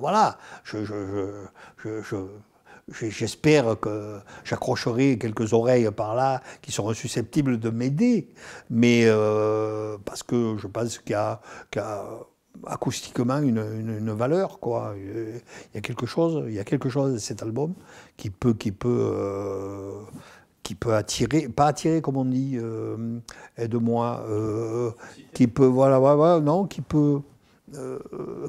voilà, je, J'espère que j'accrocherai quelques oreilles par là qui seront susceptibles de m'aider, mais parce que je pense qu'il y a acoustiquement une, une, valeur quoi. Il y a quelque chose, il y a quelque chose de cet album qui peut qui peut euh, qui peut attirer, pas attirer comme on dit, euh, aide-moi, euh, qui peut voilà, non, qui peut euh,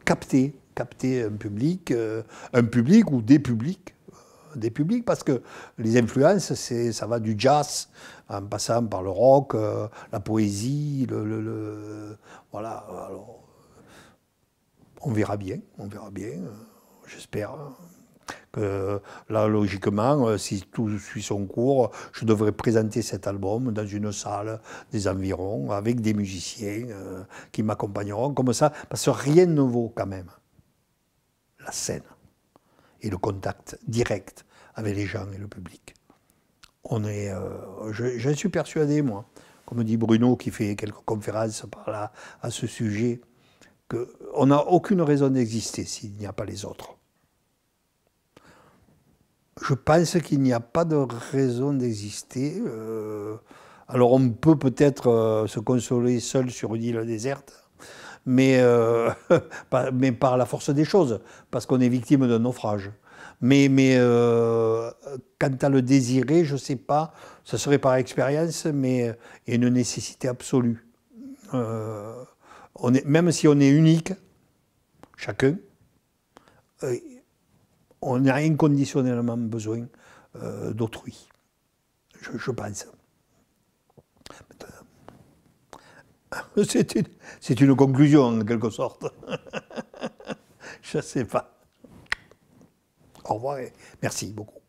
capter capter un public, un public ou des publics des publics parce que les influences, c'est, ça va du jazz en passant par le rock, la poésie, le, voilà on verra bien, on verra bien, euh, j'espère. Hein. Que là, logiquement, euh, si tout suit son cours, je devrais présenter cet album dans une salle des environs avec des musiciens euh, qui m'accompagneront, comme ça, parce que rien ne vaut quand même la scène et le contact direct avec les gens et le public. On est, je, suis persuadé, moi, comme dit Bruno qui fait quelques conférences par là à ce sujet, qu'on n'a aucune raison d'exister s'il n'y a pas les autres. Je pense qu'il n'y a pas de raison d'exister. Euh, alors on peut peut-être euh, se consoler seul sur une île déserte, mais, euh, par, mais par la force des choses, parce qu'on est victime d'un naufrage. Mais, mais quant à le désirer, je ne sais pas, ce serait par expérience, mais il une nécessité absolue est, même si on est unique, chacun, euh, on a inconditionnellement besoin euh, d'autrui. Je, pense. Euh, c'est une, conclusion, en quelque sorte. je ne sais pas. Au revoir et merci beaucoup.